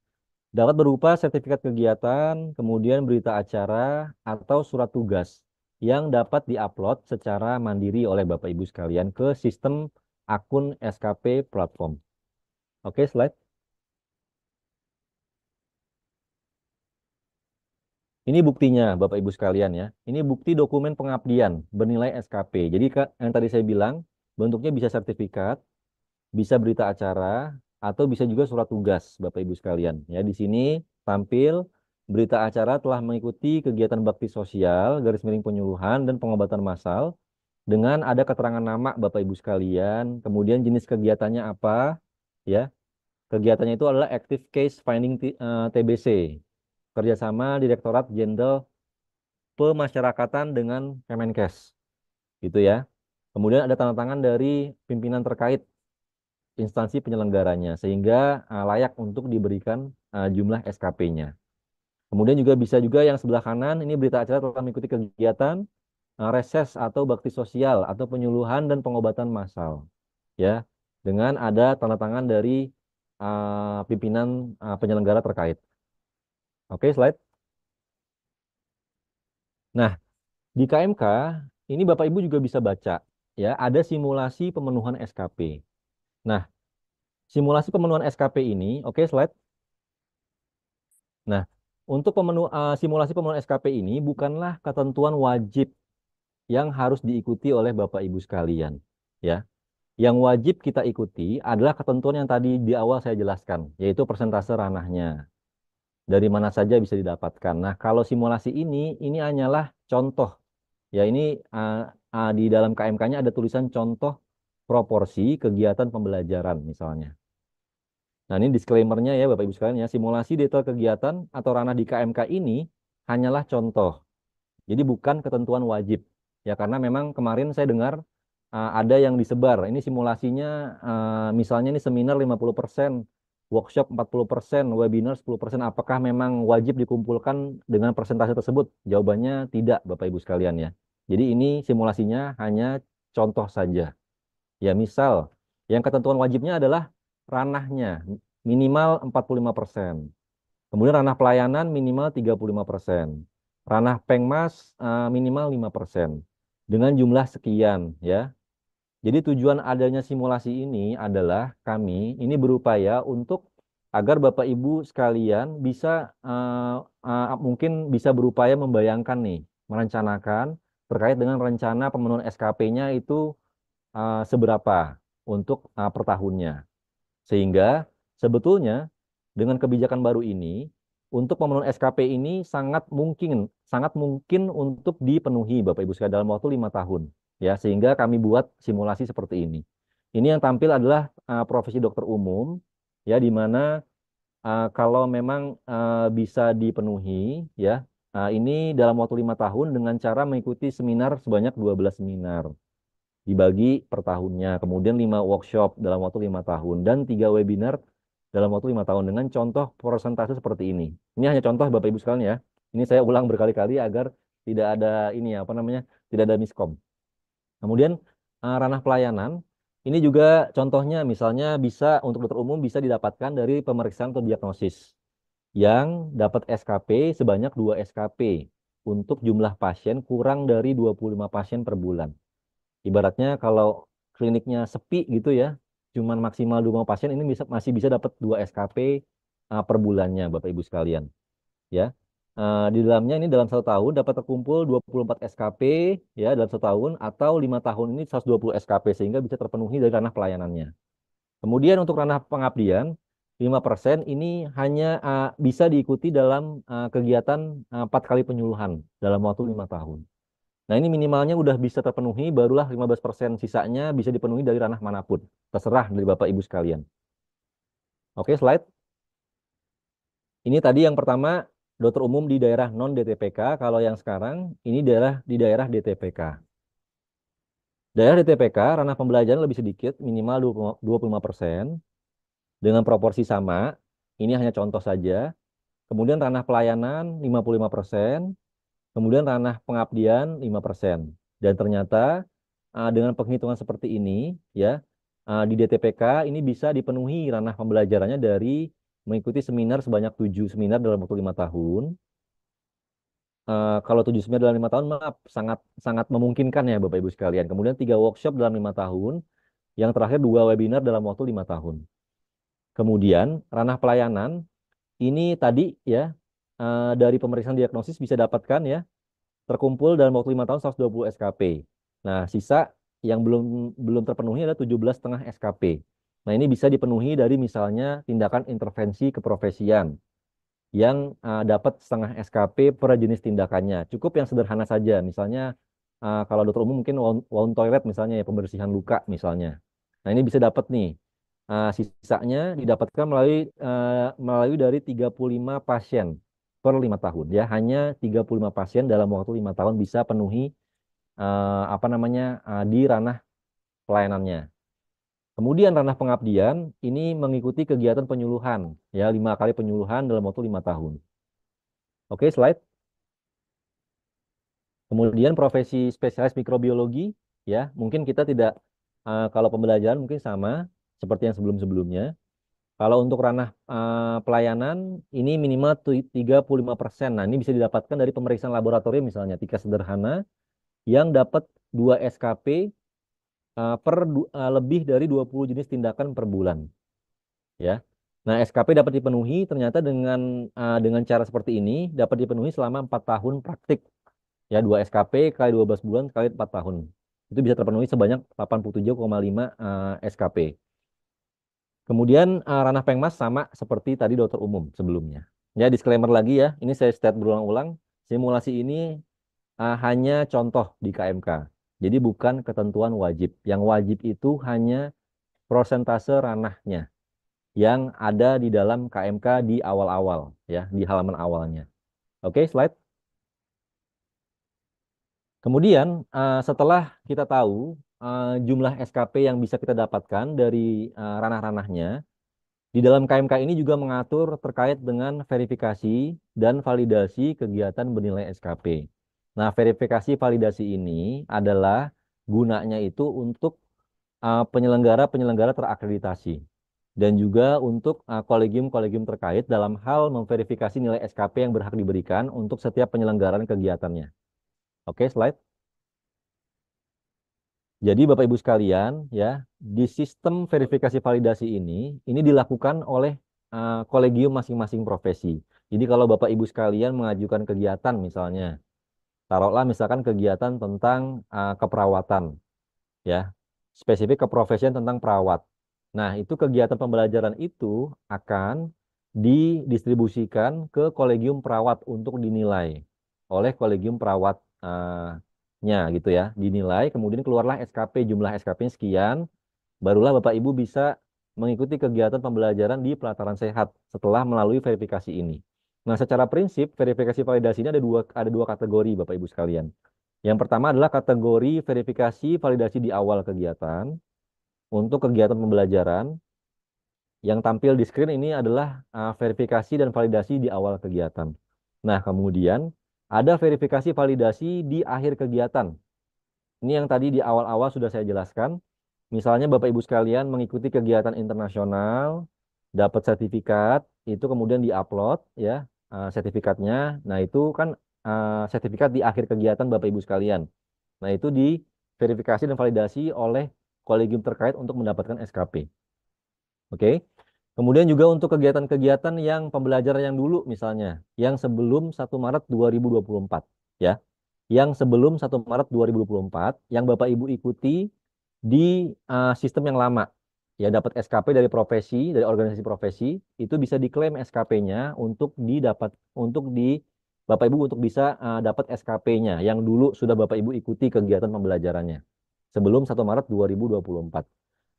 dapat berupa sertifikat kegiatan, kemudian berita acara atau surat tugas yang dapat diupload secara mandiri oleh Bapak Ibu sekalian ke sistem akun SKP platform. Oke, slide. Ini buktinya Bapak Ibu sekalian ya. Ini bukti dokumen pengabdian bernilai SKP. Jadi yang tadi saya bilang bentuknya bisa sertifikat, bisa berita acara, atau bisa juga surat tugas Bapak Ibu sekalian. Ya di sini tampil berita acara telah mengikuti kegiatan bakti sosial, garis miring penyuluhan dan pengobatan massal dengan ada keterangan nama Bapak Ibu sekalian, kemudian jenis kegiatannya apa, ya. Kegiatannya itu adalah active case finding TBC eh, kerjasama Direktorat Jenderal Pemasyarakatan dengan Kemenkes. Gitu ya. Kemudian ada tanda tangan dari pimpinan terkait instansi penyelenggaranya sehingga eh, layak untuk diberikan eh, jumlah SKP-nya. Kemudian juga bisa juga yang sebelah kanan ini berita acara telah mengikuti kegiatan eh, reses atau bakti sosial atau penyuluhan dan pengobatan massal ya dengan ada tanda tangan dari uh, pimpinan uh, penyelenggara terkait. Oke, slide. Nah, di KMK ini Bapak Ibu juga bisa baca ya, ada simulasi pemenuhan SKP. Nah, simulasi pemenuhan SKP ini, oke, slide. Nah, untuk pemenu, uh, simulasi pemenuhan SKP ini bukanlah ketentuan wajib yang harus diikuti oleh Bapak Ibu sekalian, ya. Yang wajib kita ikuti adalah ketentuan yang tadi di awal saya jelaskan, yaitu persentase ranahnya dari mana saja bisa didapatkan. Nah, kalau simulasi ini, ini hanyalah contoh. Ya, ini uh, uh, di dalam KMK-nya ada tulisan contoh proporsi kegiatan pembelajaran misalnya. Nah, ini disclaimer-nya ya Bapak Ibu sekalian ya, simulasi detail kegiatan atau ranah di KMK ini hanyalah contoh. Jadi bukan ketentuan wajib. Ya karena memang kemarin saya dengar uh, ada yang disebar, ini simulasinya uh, misalnya ini seminar 50%, workshop 40%, webinar 10%, apakah memang wajib dikumpulkan dengan persentase tersebut? Jawabannya tidak, Bapak Ibu sekalian ya. Jadi ini simulasinya hanya contoh saja. Ya misal, yang ketentuan wajibnya adalah ranahnya minimal 45%. Kemudian ranah pelayanan minimal 35%. Ranah pengmas eh, minimal minimal 5%. Dengan jumlah sekian ya. Jadi tujuan adanya simulasi ini adalah kami ini berupaya untuk agar Bapak Ibu sekalian bisa uh, uh, mungkin bisa berupaya membayangkan nih, merencanakan terkait dengan rencana pemenuhan SKP-nya itu uh, seberapa untuk uh, per tahunnya. Sehingga sebetulnya dengan kebijakan baru ini untuk pemenuhan SKP ini sangat mungkin sangat mungkin untuk dipenuhi Bapak Ibu sekalian dalam waktu lima tahun ya sehingga kami buat simulasi seperti ini. Ini yang tampil adalah uh, profesi dokter umum ya di mana uh, kalau memang uh, bisa dipenuhi ya uh, ini dalam waktu lima tahun dengan cara mengikuti seminar sebanyak 12 seminar dibagi per tahunnya, kemudian lima workshop dalam waktu lima tahun dan tiga webinar dalam waktu lima tahun dengan contoh persentase seperti ini. Ini hanya contoh Bapak Ibu sekalian ya. Ini saya ulang berkali-kali agar tidak ada ini ya, apa namanya? tidak ada miskom. Kemudian eh, ranah pelayanan ini juga contohnya misalnya bisa untuk dokter umum bisa didapatkan dari pemeriksaan atau diagnosis yang dapat SKP sebanyak 2 SKP untuk jumlah pasien kurang dari 25 pasien per bulan. Ibaratnya kalau kliniknya sepi gitu ya, cuman maksimal 25 pasien ini bisa, masih bisa dapat 2 SKP uh, eh, per bulannya Bapak Ibu sekalian. Ya. Uh, di dalamnya ini dalam satu tahun dapat terkumpul 24 SKP ya dalam satu tahun atau lima tahun ini 120 SKP sehingga bisa terpenuhi dari ranah pelayanannya. Kemudian untuk ranah pengabdian 5% ini hanya uh, bisa diikuti dalam uh, kegiatan uh, 4 kali penyuluhan dalam waktu lima tahun. Nah ini minimalnya udah bisa terpenuhi barulah 15% sisanya bisa dipenuhi dari ranah manapun. Terserah dari Bapak Ibu sekalian. Oke slide. Ini tadi yang pertama dokter umum di daerah non DTPK. Kalau yang sekarang ini daerah di daerah DTPK. Daerah DTPK ranah pembelajaran lebih sedikit, minimal 25% dengan proporsi sama. Ini hanya contoh saja. Kemudian ranah pelayanan 55%, kemudian ranah pengabdian 5%. Dan ternyata dengan penghitungan seperti ini ya di DTPK ini bisa dipenuhi ranah pembelajarannya dari mengikuti seminar sebanyak tujuh seminar dalam waktu lima tahun. Uh, kalau tujuh seminar dalam lima tahun, maaf, sangat sangat memungkinkan ya Bapak Ibu sekalian. Kemudian tiga workshop dalam lima tahun, yang terakhir dua webinar dalam waktu lima tahun. Kemudian ranah pelayanan ini tadi ya uh, dari pemeriksaan diagnosis bisa dapatkan ya terkumpul dalam waktu lima tahun 120 SKP. Nah, sisa yang belum belum terpenuhi adalah 17 setengah SKP. Nah, ini bisa dipenuhi dari misalnya tindakan intervensi keprofesian yang uh, dapat setengah SKP per jenis tindakannya. Cukup yang sederhana saja, misalnya uh, kalau dokter umum mungkin wound, wound toilet misalnya ya pembersihan luka misalnya. Nah, ini bisa dapat nih. Uh, sisanya didapatkan melalui uh, melalui dari 35 pasien per 5 tahun ya. Hanya 35 pasien dalam waktu 5 tahun bisa penuhi uh, apa namanya uh, di ranah pelayanannya. Kemudian ranah pengabdian ini mengikuti kegiatan penyuluhan, ya lima kali penyuluhan dalam waktu lima tahun. Oke, slide. Kemudian profesi spesialis mikrobiologi, ya mungkin kita tidak uh, kalau pembelajaran mungkin sama seperti yang sebelum-sebelumnya. Kalau untuk ranah uh, pelayanan ini minimal 35%. Nah, ini bisa didapatkan dari pemeriksaan laboratorium misalnya, tiga sederhana yang dapat dua SKP Eh, per eh, lebih dari 20 jenis tindakan per bulan. Ya. Nah, SKP dapat dipenuhi ternyata dengan eh, dengan cara seperti ini dapat dipenuhi selama 4 tahun praktik. Ya, 2 SKP kali 12 bulan kali 4 tahun. Itu bisa terpenuhi sebanyak 87,5 uh, SKP. Kemudian ranah Pengmas sama seperti tadi dokter umum sebelumnya. Ya disclaimer lagi ya, ini saya state berulang-ulang, simulasi ini hanya contoh di KMK. Jadi bukan ketentuan wajib. Yang wajib itu hanya prosentase ranahnya yang ada di dalam KMK di awal-awal ya, di halaman awalnya. Oke, slide. Kemudian eh, setelah kita tahu eh, jumlah SKP yang bisa kita dapatkan dari eh, ranah-ranahnya, di dalam KMK ini juga mengatur terkait dengan verifikasi dan validasi kegiatan bernilai SKP. Nah, verifikasi validasi ini adalah gunanya itu untuk eh, penyelenggara-penyelenggara uh, terakreditasi dan juga untuk eh, kolegium-kolegium uh, terkait dalam hal memverifikasi nilai SKP yang berhak diberikan untuk setiap penyelenggaraan kegiatannya. Oke, okay, slide. Jadi Bapak Ibu sekalian, ya, di sistem verifikasi validasi ini ini dilakukan oleh eh, kolegium masing-masing profesi. Jadi kalau Bapak Ibu sekalian mengajukan kegiatan misalnya Taruhlah misalkan kegiatan tentang uh, keperawatan, ya spesifik keprofesian tentang perawat. Nah itu kegiatan pembelajaran itu akan didistribusikan ke kolegium perawat untuk dinilai oleh kolegium perawatnya eh, uh, gitu ya, dinilai kemudian keluarlah SKP jumlah SKP sekian, barulah Bapak Ibu bisa mengikuti kegiatan pembelajaran di pelataran sehat setelah melalui verifikasi ini. Nah, secara prinsip verifikasi validasi ini ada dua ada dua kategori Bapak Ibu sekalian. Yang pertama adalah kategori verifikasi validasi di awal kegiatan untuk kegiatan pembelajaran. Yang tampil di screen ini adalah uh, verifikasi dan validasi di awal kegiatan. Nah, kemudian ada verifikasi validasi di akhir kegiatan. Ini yang tadi di awal-awal sudah saya jelaskan. Misalnya Bapak Ibu sekalian mengikuti kegiatan internasional, dapat sertifikat, itu kemudian diupload ya Eh, sertifikatnya. Nah, itu kan uh, sertifikat di akhir kegiatan Bapak Ibu sekalian. Nah, itu diverifikasi dan validasi oleh kolegium terkait untuk mendapatkan SKP. Oke. Okay? Kemudian juga untuk kegiatan-kegiatan yang pembelajaran yang dulu misalnya, yang sebelum 1 Maret 2024 ya. Yang sebelum 1 Maret 2024 yang Bapak Ibu ikuti di uh, sistem yang lama ya dapat SKP dari profesi, dari organisasi profesi, itu bisa diklaim SKP-nya untuk didapat untuk di Bapak Ibu untuk bisa uh, dapat SKP-nya yang dulu sudah Bapak Ibu ikuti kegiatan pembelajarannya sebelum 1 Maret 2024.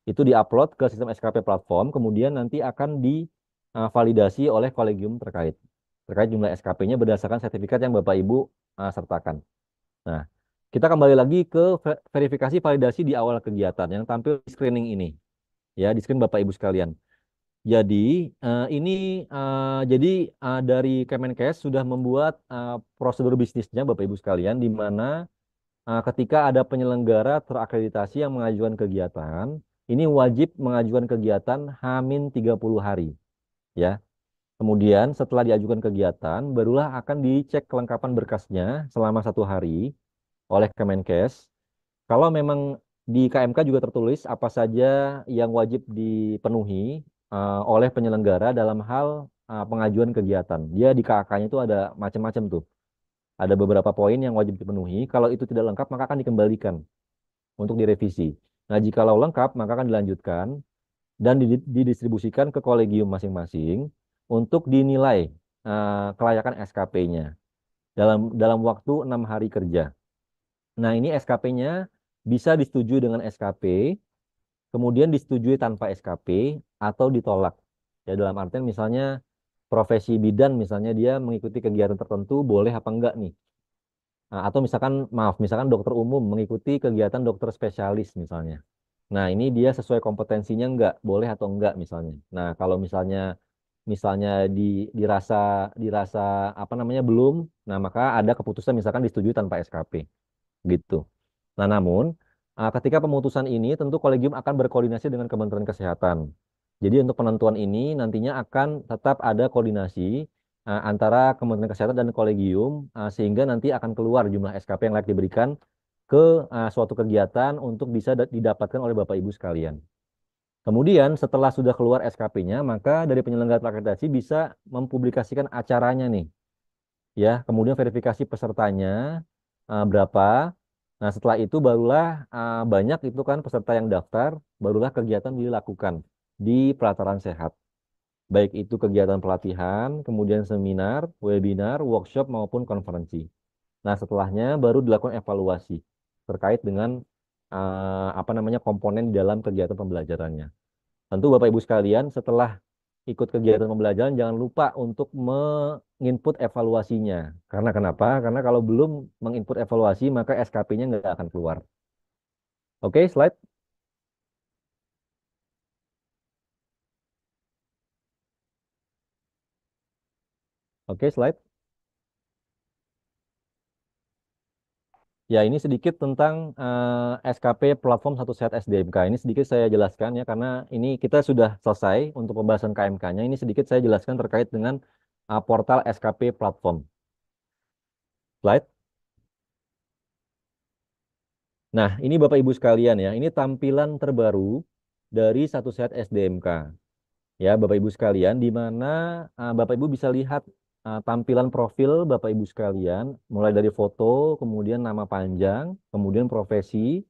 Itu diupload ke sistem SKP platform, kemudian nanti akan divalidasi eh, oleh kolegium terkait. Terkait jumlah SKP-nya berdasarkan sertifikat yang Bapak Ibu uh, sertakan. Nah, kita kembali lagi ke verifikasi validasi di awal kegiatan yang tampil di screening ini ya di screen Bapak Ibu sekalian. Jadi uh, ini uh, jadi uh, dari Kemenkes sudah membuat uh, prosedur bisnisnya Bapak Ibu sekalian di mana uh, ketika ada penyelenggara terakreditasi yang mengajukan kegiatan, ini wajib mengajukan kegiatan Hamin 30 hari. Ya. Kemudian setelah diajukan kegiatan, barulah akan dicek kelengkapan berkasnya selama satu hari oleh Kemenkes. Kalau memang di KMK juga tertulis apa saja yang wajib dipenuhi uh, oleh penyelenggara dalam hal uh, pengajuan kegiatan. Dia di kak nya itu ada macam-macam tuh. Ada beberapa poin yang wajib dipenuhi. Kalau itu tidak lengkap, maka akan dikembalikan untuk direvisi. Nah, jika lengkap, maka akan dilanjutkan dan didistribusikan ke kolegium masing-masing untuk dinilai uh, kelayakan SKP-nya dalam dalam waktu enam hari kerja. Nah, ini SKP-nya bisa disetujui dengan SKP, kemudian disetujui tanpa SKP atau ditolak. Ya dalam artian misalnya profesi bidan misalnya dia mengikuti kegiatan tertentu boleh apa enggak nih. Nah, atau misalkan maaf, misalkan dokter umum mengikuti kegiatan dokter spesialis misalnya. Nah, ini dia sesuai kompetensinya enggak, boleh atau enggak misalnya. Nah, kalau misalnya misalnya di dirasa dirasa apa namanya belum, nah maka ada keputusan misalkan disetujui tanpa SKP. Gitu. Nah, namun eh, ketika pemutusan ini tentu kolegium akan berkoordinasi dengan Kementerian Kesehatan. Jadi untuk penentuan ini nantinya akan tetap ada koordinasi eh, antara Kementerian Kesehatan dan kolegium eh, sehingga nanti akan keluar jumlah SKP yang layak diberikan ke suatu kegiatan untuk bisa didapatkan oleh Bapak Ibu sekalian. Kemudian setelah sudah keluar SKP-nya, maka dari penyelenggara akreditasi bisa mempublikasikan acaranya nih. Ya, kemudian verifikasi pesertanya berapa, Nah, setelah itu barulah uh, banyak itu kan peserta yang daftar, barulah kegiatan dilakukan di pelataran sehat. Baik itu kegiatan pelatihan, kemudian seminar, webinar, workshop maupun konferensi. Nah, setelahnya baru dilakukan evaluasi terkait dengan uh, apa namanya komponen di dalam kegiatan pembelajarannya. Tentu Bapak Ibu sekalian, setelah ikut kegiatan pembelajaran jangan lupa untuk menginput evaluasinya. Karena kenapa? Karena kalau belum menginput evaluasi maka SKP-nya nggak akan keluar. Oke, okay, slide. Oke, okay, slide. Ya, ini sedikit tentang uh, eh, SKP platform satu set SDMK. Ini sedikit saya jelaskan ya, karena ini kita sudah selesai untuk pembahasan KMK-nya. Ini sedikit saya jelaskan terkait dengan uh, portal SKP platform. Slide. Nah, ini Bapak Ibu sekalian ya, ini tampilan terbaru dari satu set SDMK. Ya, Bapak Ibu sekalian, di mana uh, Bapak Ibu bisa lihat uh, tampilan profil Bapak Ibu sekalian, mulai dari foto, kemudian nama panjang, kemudian profesi,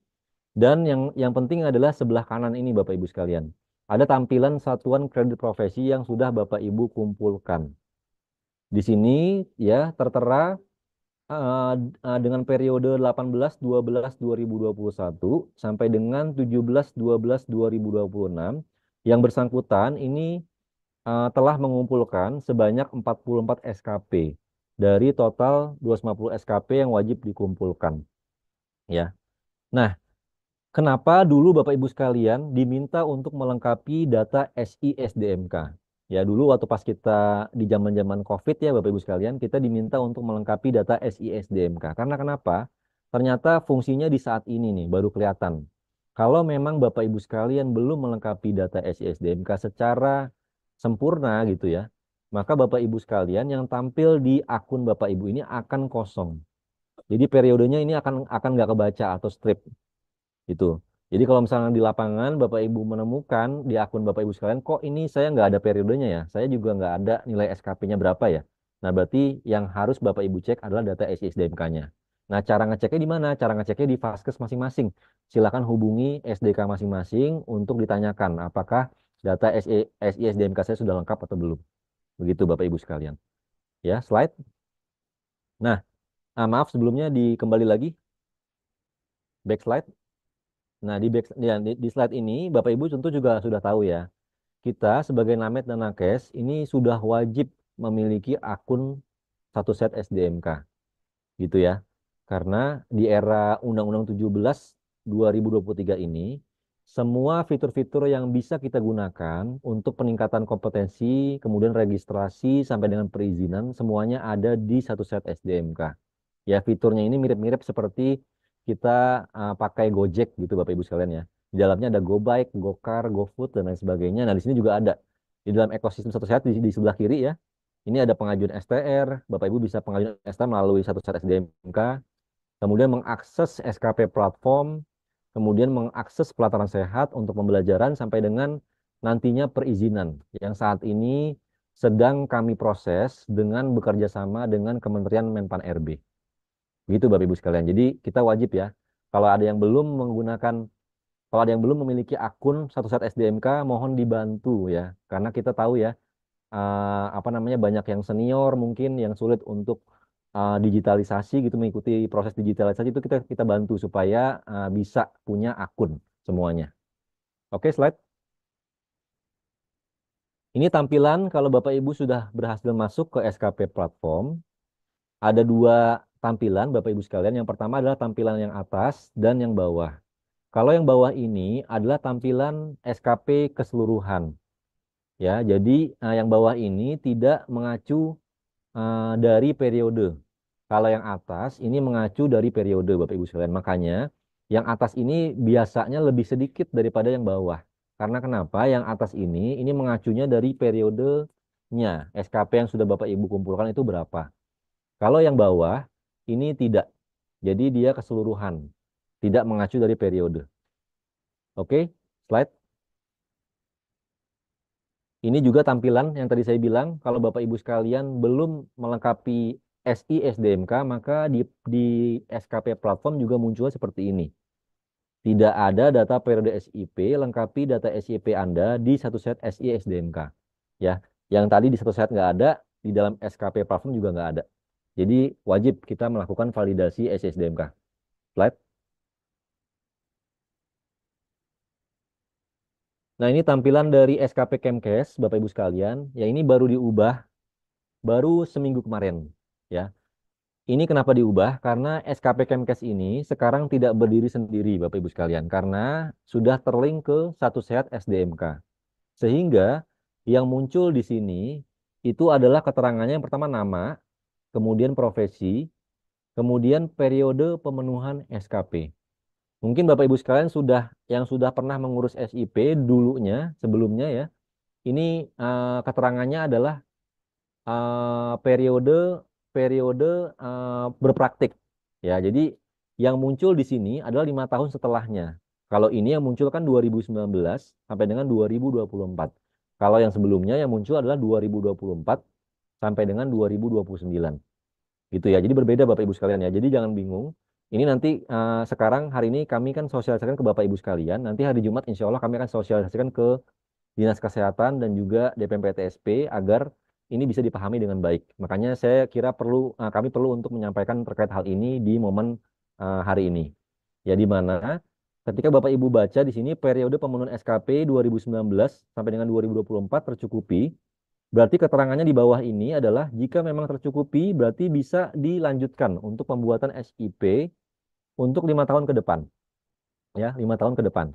dan yang yang penting adalah sebelah kanan ini Bapak Ibu sekalian. Ada tampilan satuan kredit profesi yang sudah Bapak Ibu kumpulkan. Di sini ya tertera uh, uh, dengan periode 18 12 2021 sampai dengan 17 12 2026 yang bersangkutan ini uh, telah mengumpulkan sebanyak 44 SKP dari total 250 SKP yang wajib dikumpulkan. Ya. Nah, kenapa dulu Bapak Ibu sekalian diminta untuk melengkapi data SISDMK? Ya, dulu waktu pas kita di zaman-zaman Covid ya Bapak Ibu sekalian, kita diminta untuk melengkapi data SISDMK. Karena kenapa? Ternyata fungsinya di saat ini nih baru kelihatan. Kalau memang Bapak Ibu sekalian belum melengkapi data SISDMK secara sempurna gitu ya, maka Bapak Ibu sekalian yang tampil di akun Bapak Ibu ini akan kosong. Jadi periodenya ini akan akan nggak kebaca atau strip gitu. Jadi kalau misalnya di lapangan Bapak Ibu menemukan di akun Bapak Ibu sekalian kok ini saya nggak ada periodenya ya, saya juga nggak ada nilai SKP-nya berapa ya. Nah berarti yang harus Bapak Ibu cek adalah data ssdmk nya Nah cara ngeceknya di mana? Cara ngeceknya di faskes masing-masing. Silakan hubungi SDK masing-masing untuk ditanyakan apakah data SISDMK e, e, saya sudah lengkap atau belum. Begitu Bapak Ibu sekalian. Ya, slide. Nah, ah, maaf sebelumnya dikembali lagi. Back slide. Nah, di, back, ya, di, di slide ini Bapak Ibu tentu juga sudah tahu ya. Kita sebagai Namet dan Nakes ini sudah wajib memiliki akun satu set SDMK. Gitu ya. Karena di era Undang-Undang 17 2023 ini semua fitur-fitur yang bisa kita gunakan untuk peningkatan kompetensi, kemudian registrasi sampai dengan perizinan, semuanya ada di satu set SDMK. Ya, fiturnya ini mirip-mirip seperti kita uh, pakai Gojek gitu Bapak Ibu sekalian ya. Di dalamnya ada GoBike, GoCar, GoFood dan lain sebagainya. Nah, di sini juga ada di dalam ekosistem satu set di, di sebelah kiri ya. Ini ada pengajuan STR, Bapak Ibu bisa pengajuan STR melalui satu set SDMK. Kemudian mengakses SKP platform, kemudian mengakses pelataran sehat untuk pembelajaran sampai dengan nantinya perizinan yang saat ini sedang kami proses dengan bekerja sama dengan Kementerian Menpan RB. Begitu Bapak Ibu sekalian. Jadi kita wajib ya, kalau ada yang belum menggunakan kalau ada yang belum memiliki akun satu saat SDMK, mohon dibantu ya, karena kita tahu ya, eh, apa namanya banyak yang senior mungkin yang sulit untuk Eh, digitalisasi gitu mengikuti proses digitalisasi itu kita kita bantu supaya uh, bisa punya akun semuanya. Oke, slide. Ini tampilan kalau Bapak Ibu sudah berhasil masuk ke SKP platform. Ada dua tampilan Bapak Ibu sekalian. Yang pertama adalah tampilan yang atas dan yang bawah. Kalau yang bawah ini adalah tampilan SKP keseluruhan. Ya, jadi eh, yang bawah ini tidak mengacu dari periode. Kalau yang atas ini mengacu dari periode Bapak Ibu sekalian. Makanya yang atas ini biasanya lebih sedikit daripada yang bawah. Karena kenapa? Yang atas ini ini mengacunya dari periodenya. SKP yang sudah Bapak Ibu kumpulkan itu berapa? Kalau yang bawah ini tidak. Jadi dia keseluruhan, tidak mengacu dari periode. Oke, slide. Ini juga tampilan yang tadi saya bilang, kalau Bapak Ibu sekalian belum melengkapi SI SDMK maka di, di SKP platform juga muncul seperti ini. Tidak ada data periode SIP, lengkapi data SIP Anda di satu set SI SDMK. Ya, yang tadi di satu set nggak ada, di dalam SKP platform juga nggak ada. Jadi wajib kita melakukan validasi SI SDMK. Slide. Nah ini tampilan dari SKP Kemkes, Bapak Ibu sekalian. Ya ini baru diubah, baru seminggu kemarin ya. Ini kenapa diubah? Karena SKP Kemkes ini sekarang tidak berdiri sendiri Bapak Ibu sekalian karena sudah terlink ke satu sehat SDMK. Sehingga yang muncul di sini itu adalah keterangannya yang pertama nama, kemudian profesi, kemudian periode pemenuhan SKP. Mungkin Bapak Ibu sekalian sudah yang sudah pernah mengurus SIP dulunya sebelumnya ya. Ini uh, keterangannya adalah uh, periode periode uh, berpraktik. Ya, jadi yang muncul di sini adalah lima tahun setelahnya. Kalau ini yang muncul kan 2019 sampai dengan 2024. Kalau yang sebelumnya yang muncul adalah 2024 sampai dengan 2029. Gitu ya. Jadi berbeda Bapak Ibu sekalian ya. Jadi jangan bingung. Ini nanti uh, sekarang hari ini kami kan sosialisasikan ke Bapak Ibu sekalian. Nanti hari Jumat insya Allah kami akan sosialisasikan ke Dinas Kesehatan dan juga DPMPTSP agar ini bisa dipahami dengan baik. Makanya saya kira perlu eh, kami perlu untuk menyampaikan terkait hal ini di momen eh, hari ini. Ya di mana ketika Bapak Ibu baca di sini periode pemenuhan SKP 2019 sampai dengan 2024 tercukupi, berarti keterangannya di bawah ini adalah jika memang tercukupi berarti bisa dilanjutkan untuk pembuatan SIP untuk lima tahun ke depan. Ya, lima tahun ke depan.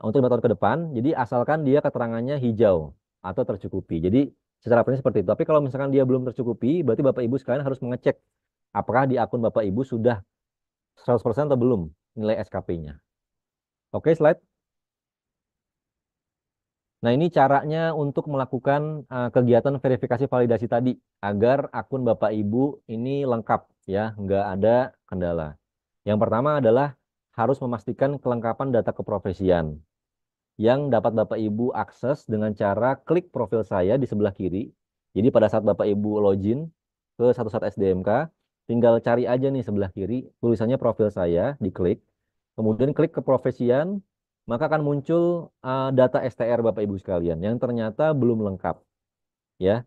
Untuk lima tahun ke depan, jadi asalkan dia keterangannya hijau atau tercukupi. Jadi Secara prinsip seperti itu. Tapi kalau misalkan dia belum tercukupi, berarti Bapak Ibu sekalian harus mengecek apakah di akun Bapak Ibu sudah 100% atau belum nilai SKP-nya. Oke, slide. Nah, ini caranya untuk melakukan uh, kegiatan verifikasi validasi tadi agar akun Bapak Ibu ini lengkap ya, nggak ada kendala. Yang pertama adalah harus memastikan kelengkapan data keprofesian yang dapat Bapak Ibu akses dengan cara klik profil saya di sebelah kiri. Jadi pada saat Bapak Ibu login ke satu saat SDMK, tinggal cari aja nih sebelah kiri tulisannya profil saya, diklik. Kemudian klik ke profesian, maka akan muncul uh, data STR Bapak Ibu sekalian yang ternyata belum lengkap. Ya.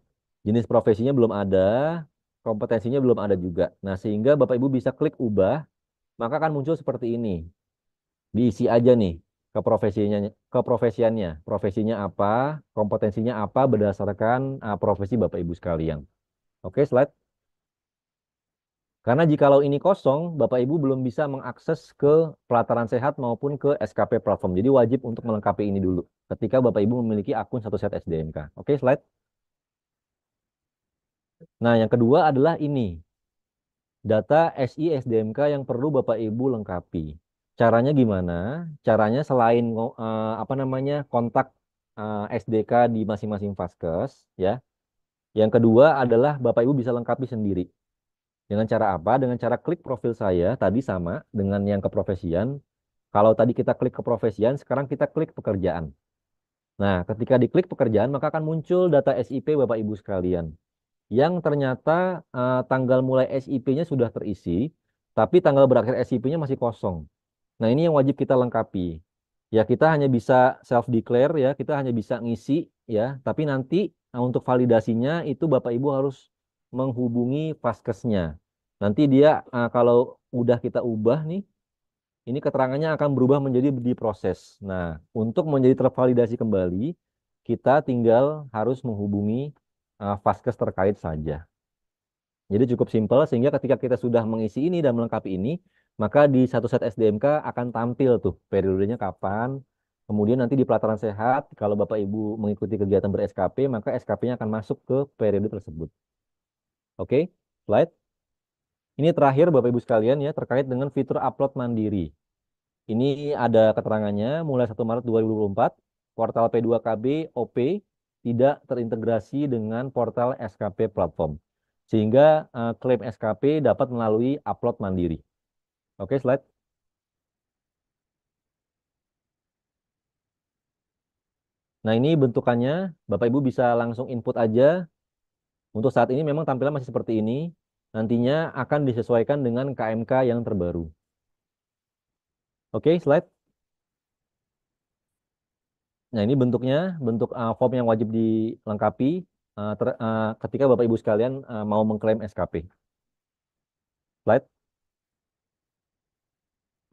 Jenis profesinya belum ada, kompetensinya belum ada juga. Nah, sehingga Bapak Ibu bisa klik ubah, maka akan muncul seperti ini. Diisi aja nih ke profesiannya profesinya apa kompetensinya apa berdasarkan uh, profesi bapak ibu sekalian oke okay, slide karena jikalau ini kosong bapak ibu belum bisa mengakses ke pelataran sehat maupun ke SKP platform jadi wajib untuk melengkapi ini dulu ketika bapak ibu memiliki akun satu set SDMK oke okay, slide nah yang kedua adalah ini data SI SDMK yang perlu bapak ibu lengkapi Caranya gimana? Caranya selain uh, apa namanya kontak uh, eh, SDK di masing-masing vaskes, ya. Yang kedua adalah Bapak Ibu bisa lengkapi sendiri. Dengan cara apa? Dengan cara klik profil saya tadi sama dengan yang keprofesian. Kalau tadi kita klik keprofesian, sekarang kita klik pekerjaan. Nah, ketika diklik pekerjaan, maka akan muncul data SIP Bapak Ibu sekalian. Yang ternyata uh, tanggal mulai SIP-nya sudah terisi, tapi tanggal berakhir SIP-nya masih kosong. Nah, ini yang wajib kita lengkapi. Ya, kita hanya bisa self declare ya, kita hanya bisa ngisi ya, tapi nanti nah, untuk validasinya itu Bapak Ibu harus menghubungi vaskesnya. Nanti dia nah, kalau udah kita ubah nih ini keterangannya akan berubah menjadi diproses. Nah, untuk menjadi tervalidasi kembali, kita tinggal harus menghubungi uh, terkait saja. Jadi cukup simpel sehingga ketika kita sudah mengisi ini dan melengkapi ini, maka di satu set SDMK akan tampil tuh periodenya kapan, Kemudian nanti di pelataran sehat, kalau Bapak Ibu mengikuti kegiatan ber-SKP, maka SKP-nya akan masuk ke periode tersebut. Oke, okay, slide. Ini terakhir Bapak Ibu sekalian ya, terkait dengan fitur upload mandiri. Ini ada keterangannya, mulai 1 Maret 2024, portal P2KB OP tidak terintegrasi dengan portal SKP platform. Sehingga uh, klaim SKP dapat melalui upload mandiri. Oke, okay, slide. Nah, ini bentukannya. Bapak Ibu bisa langsung input aja. Untuk saat ini memang tampilan masih seperti ini. Nantinya akan disesuaikan dengan KMK yang terbaru. Oke, okay, slide. Nah, ini bentuknya, bentuk uh, form yang wajib dilengkapi uh, ter, uh, ketika Bapak Ibu sekalian uh, mau mengklaim SKP. Slide.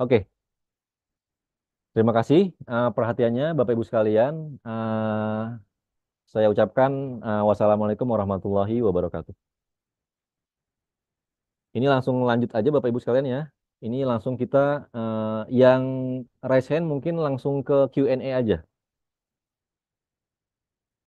Oke. Terima kasih uh, perhatiannya Bapak Ibu sekalian. Uh, saya ucapkan uh, wassalamualaikum warahmatullahi wabarakatuh. Ini langsung lanjut aja Bapak Ibu sekalian ya. Ini langsung kita uh, yang raise hand mungkin langsung ke Q&A aja.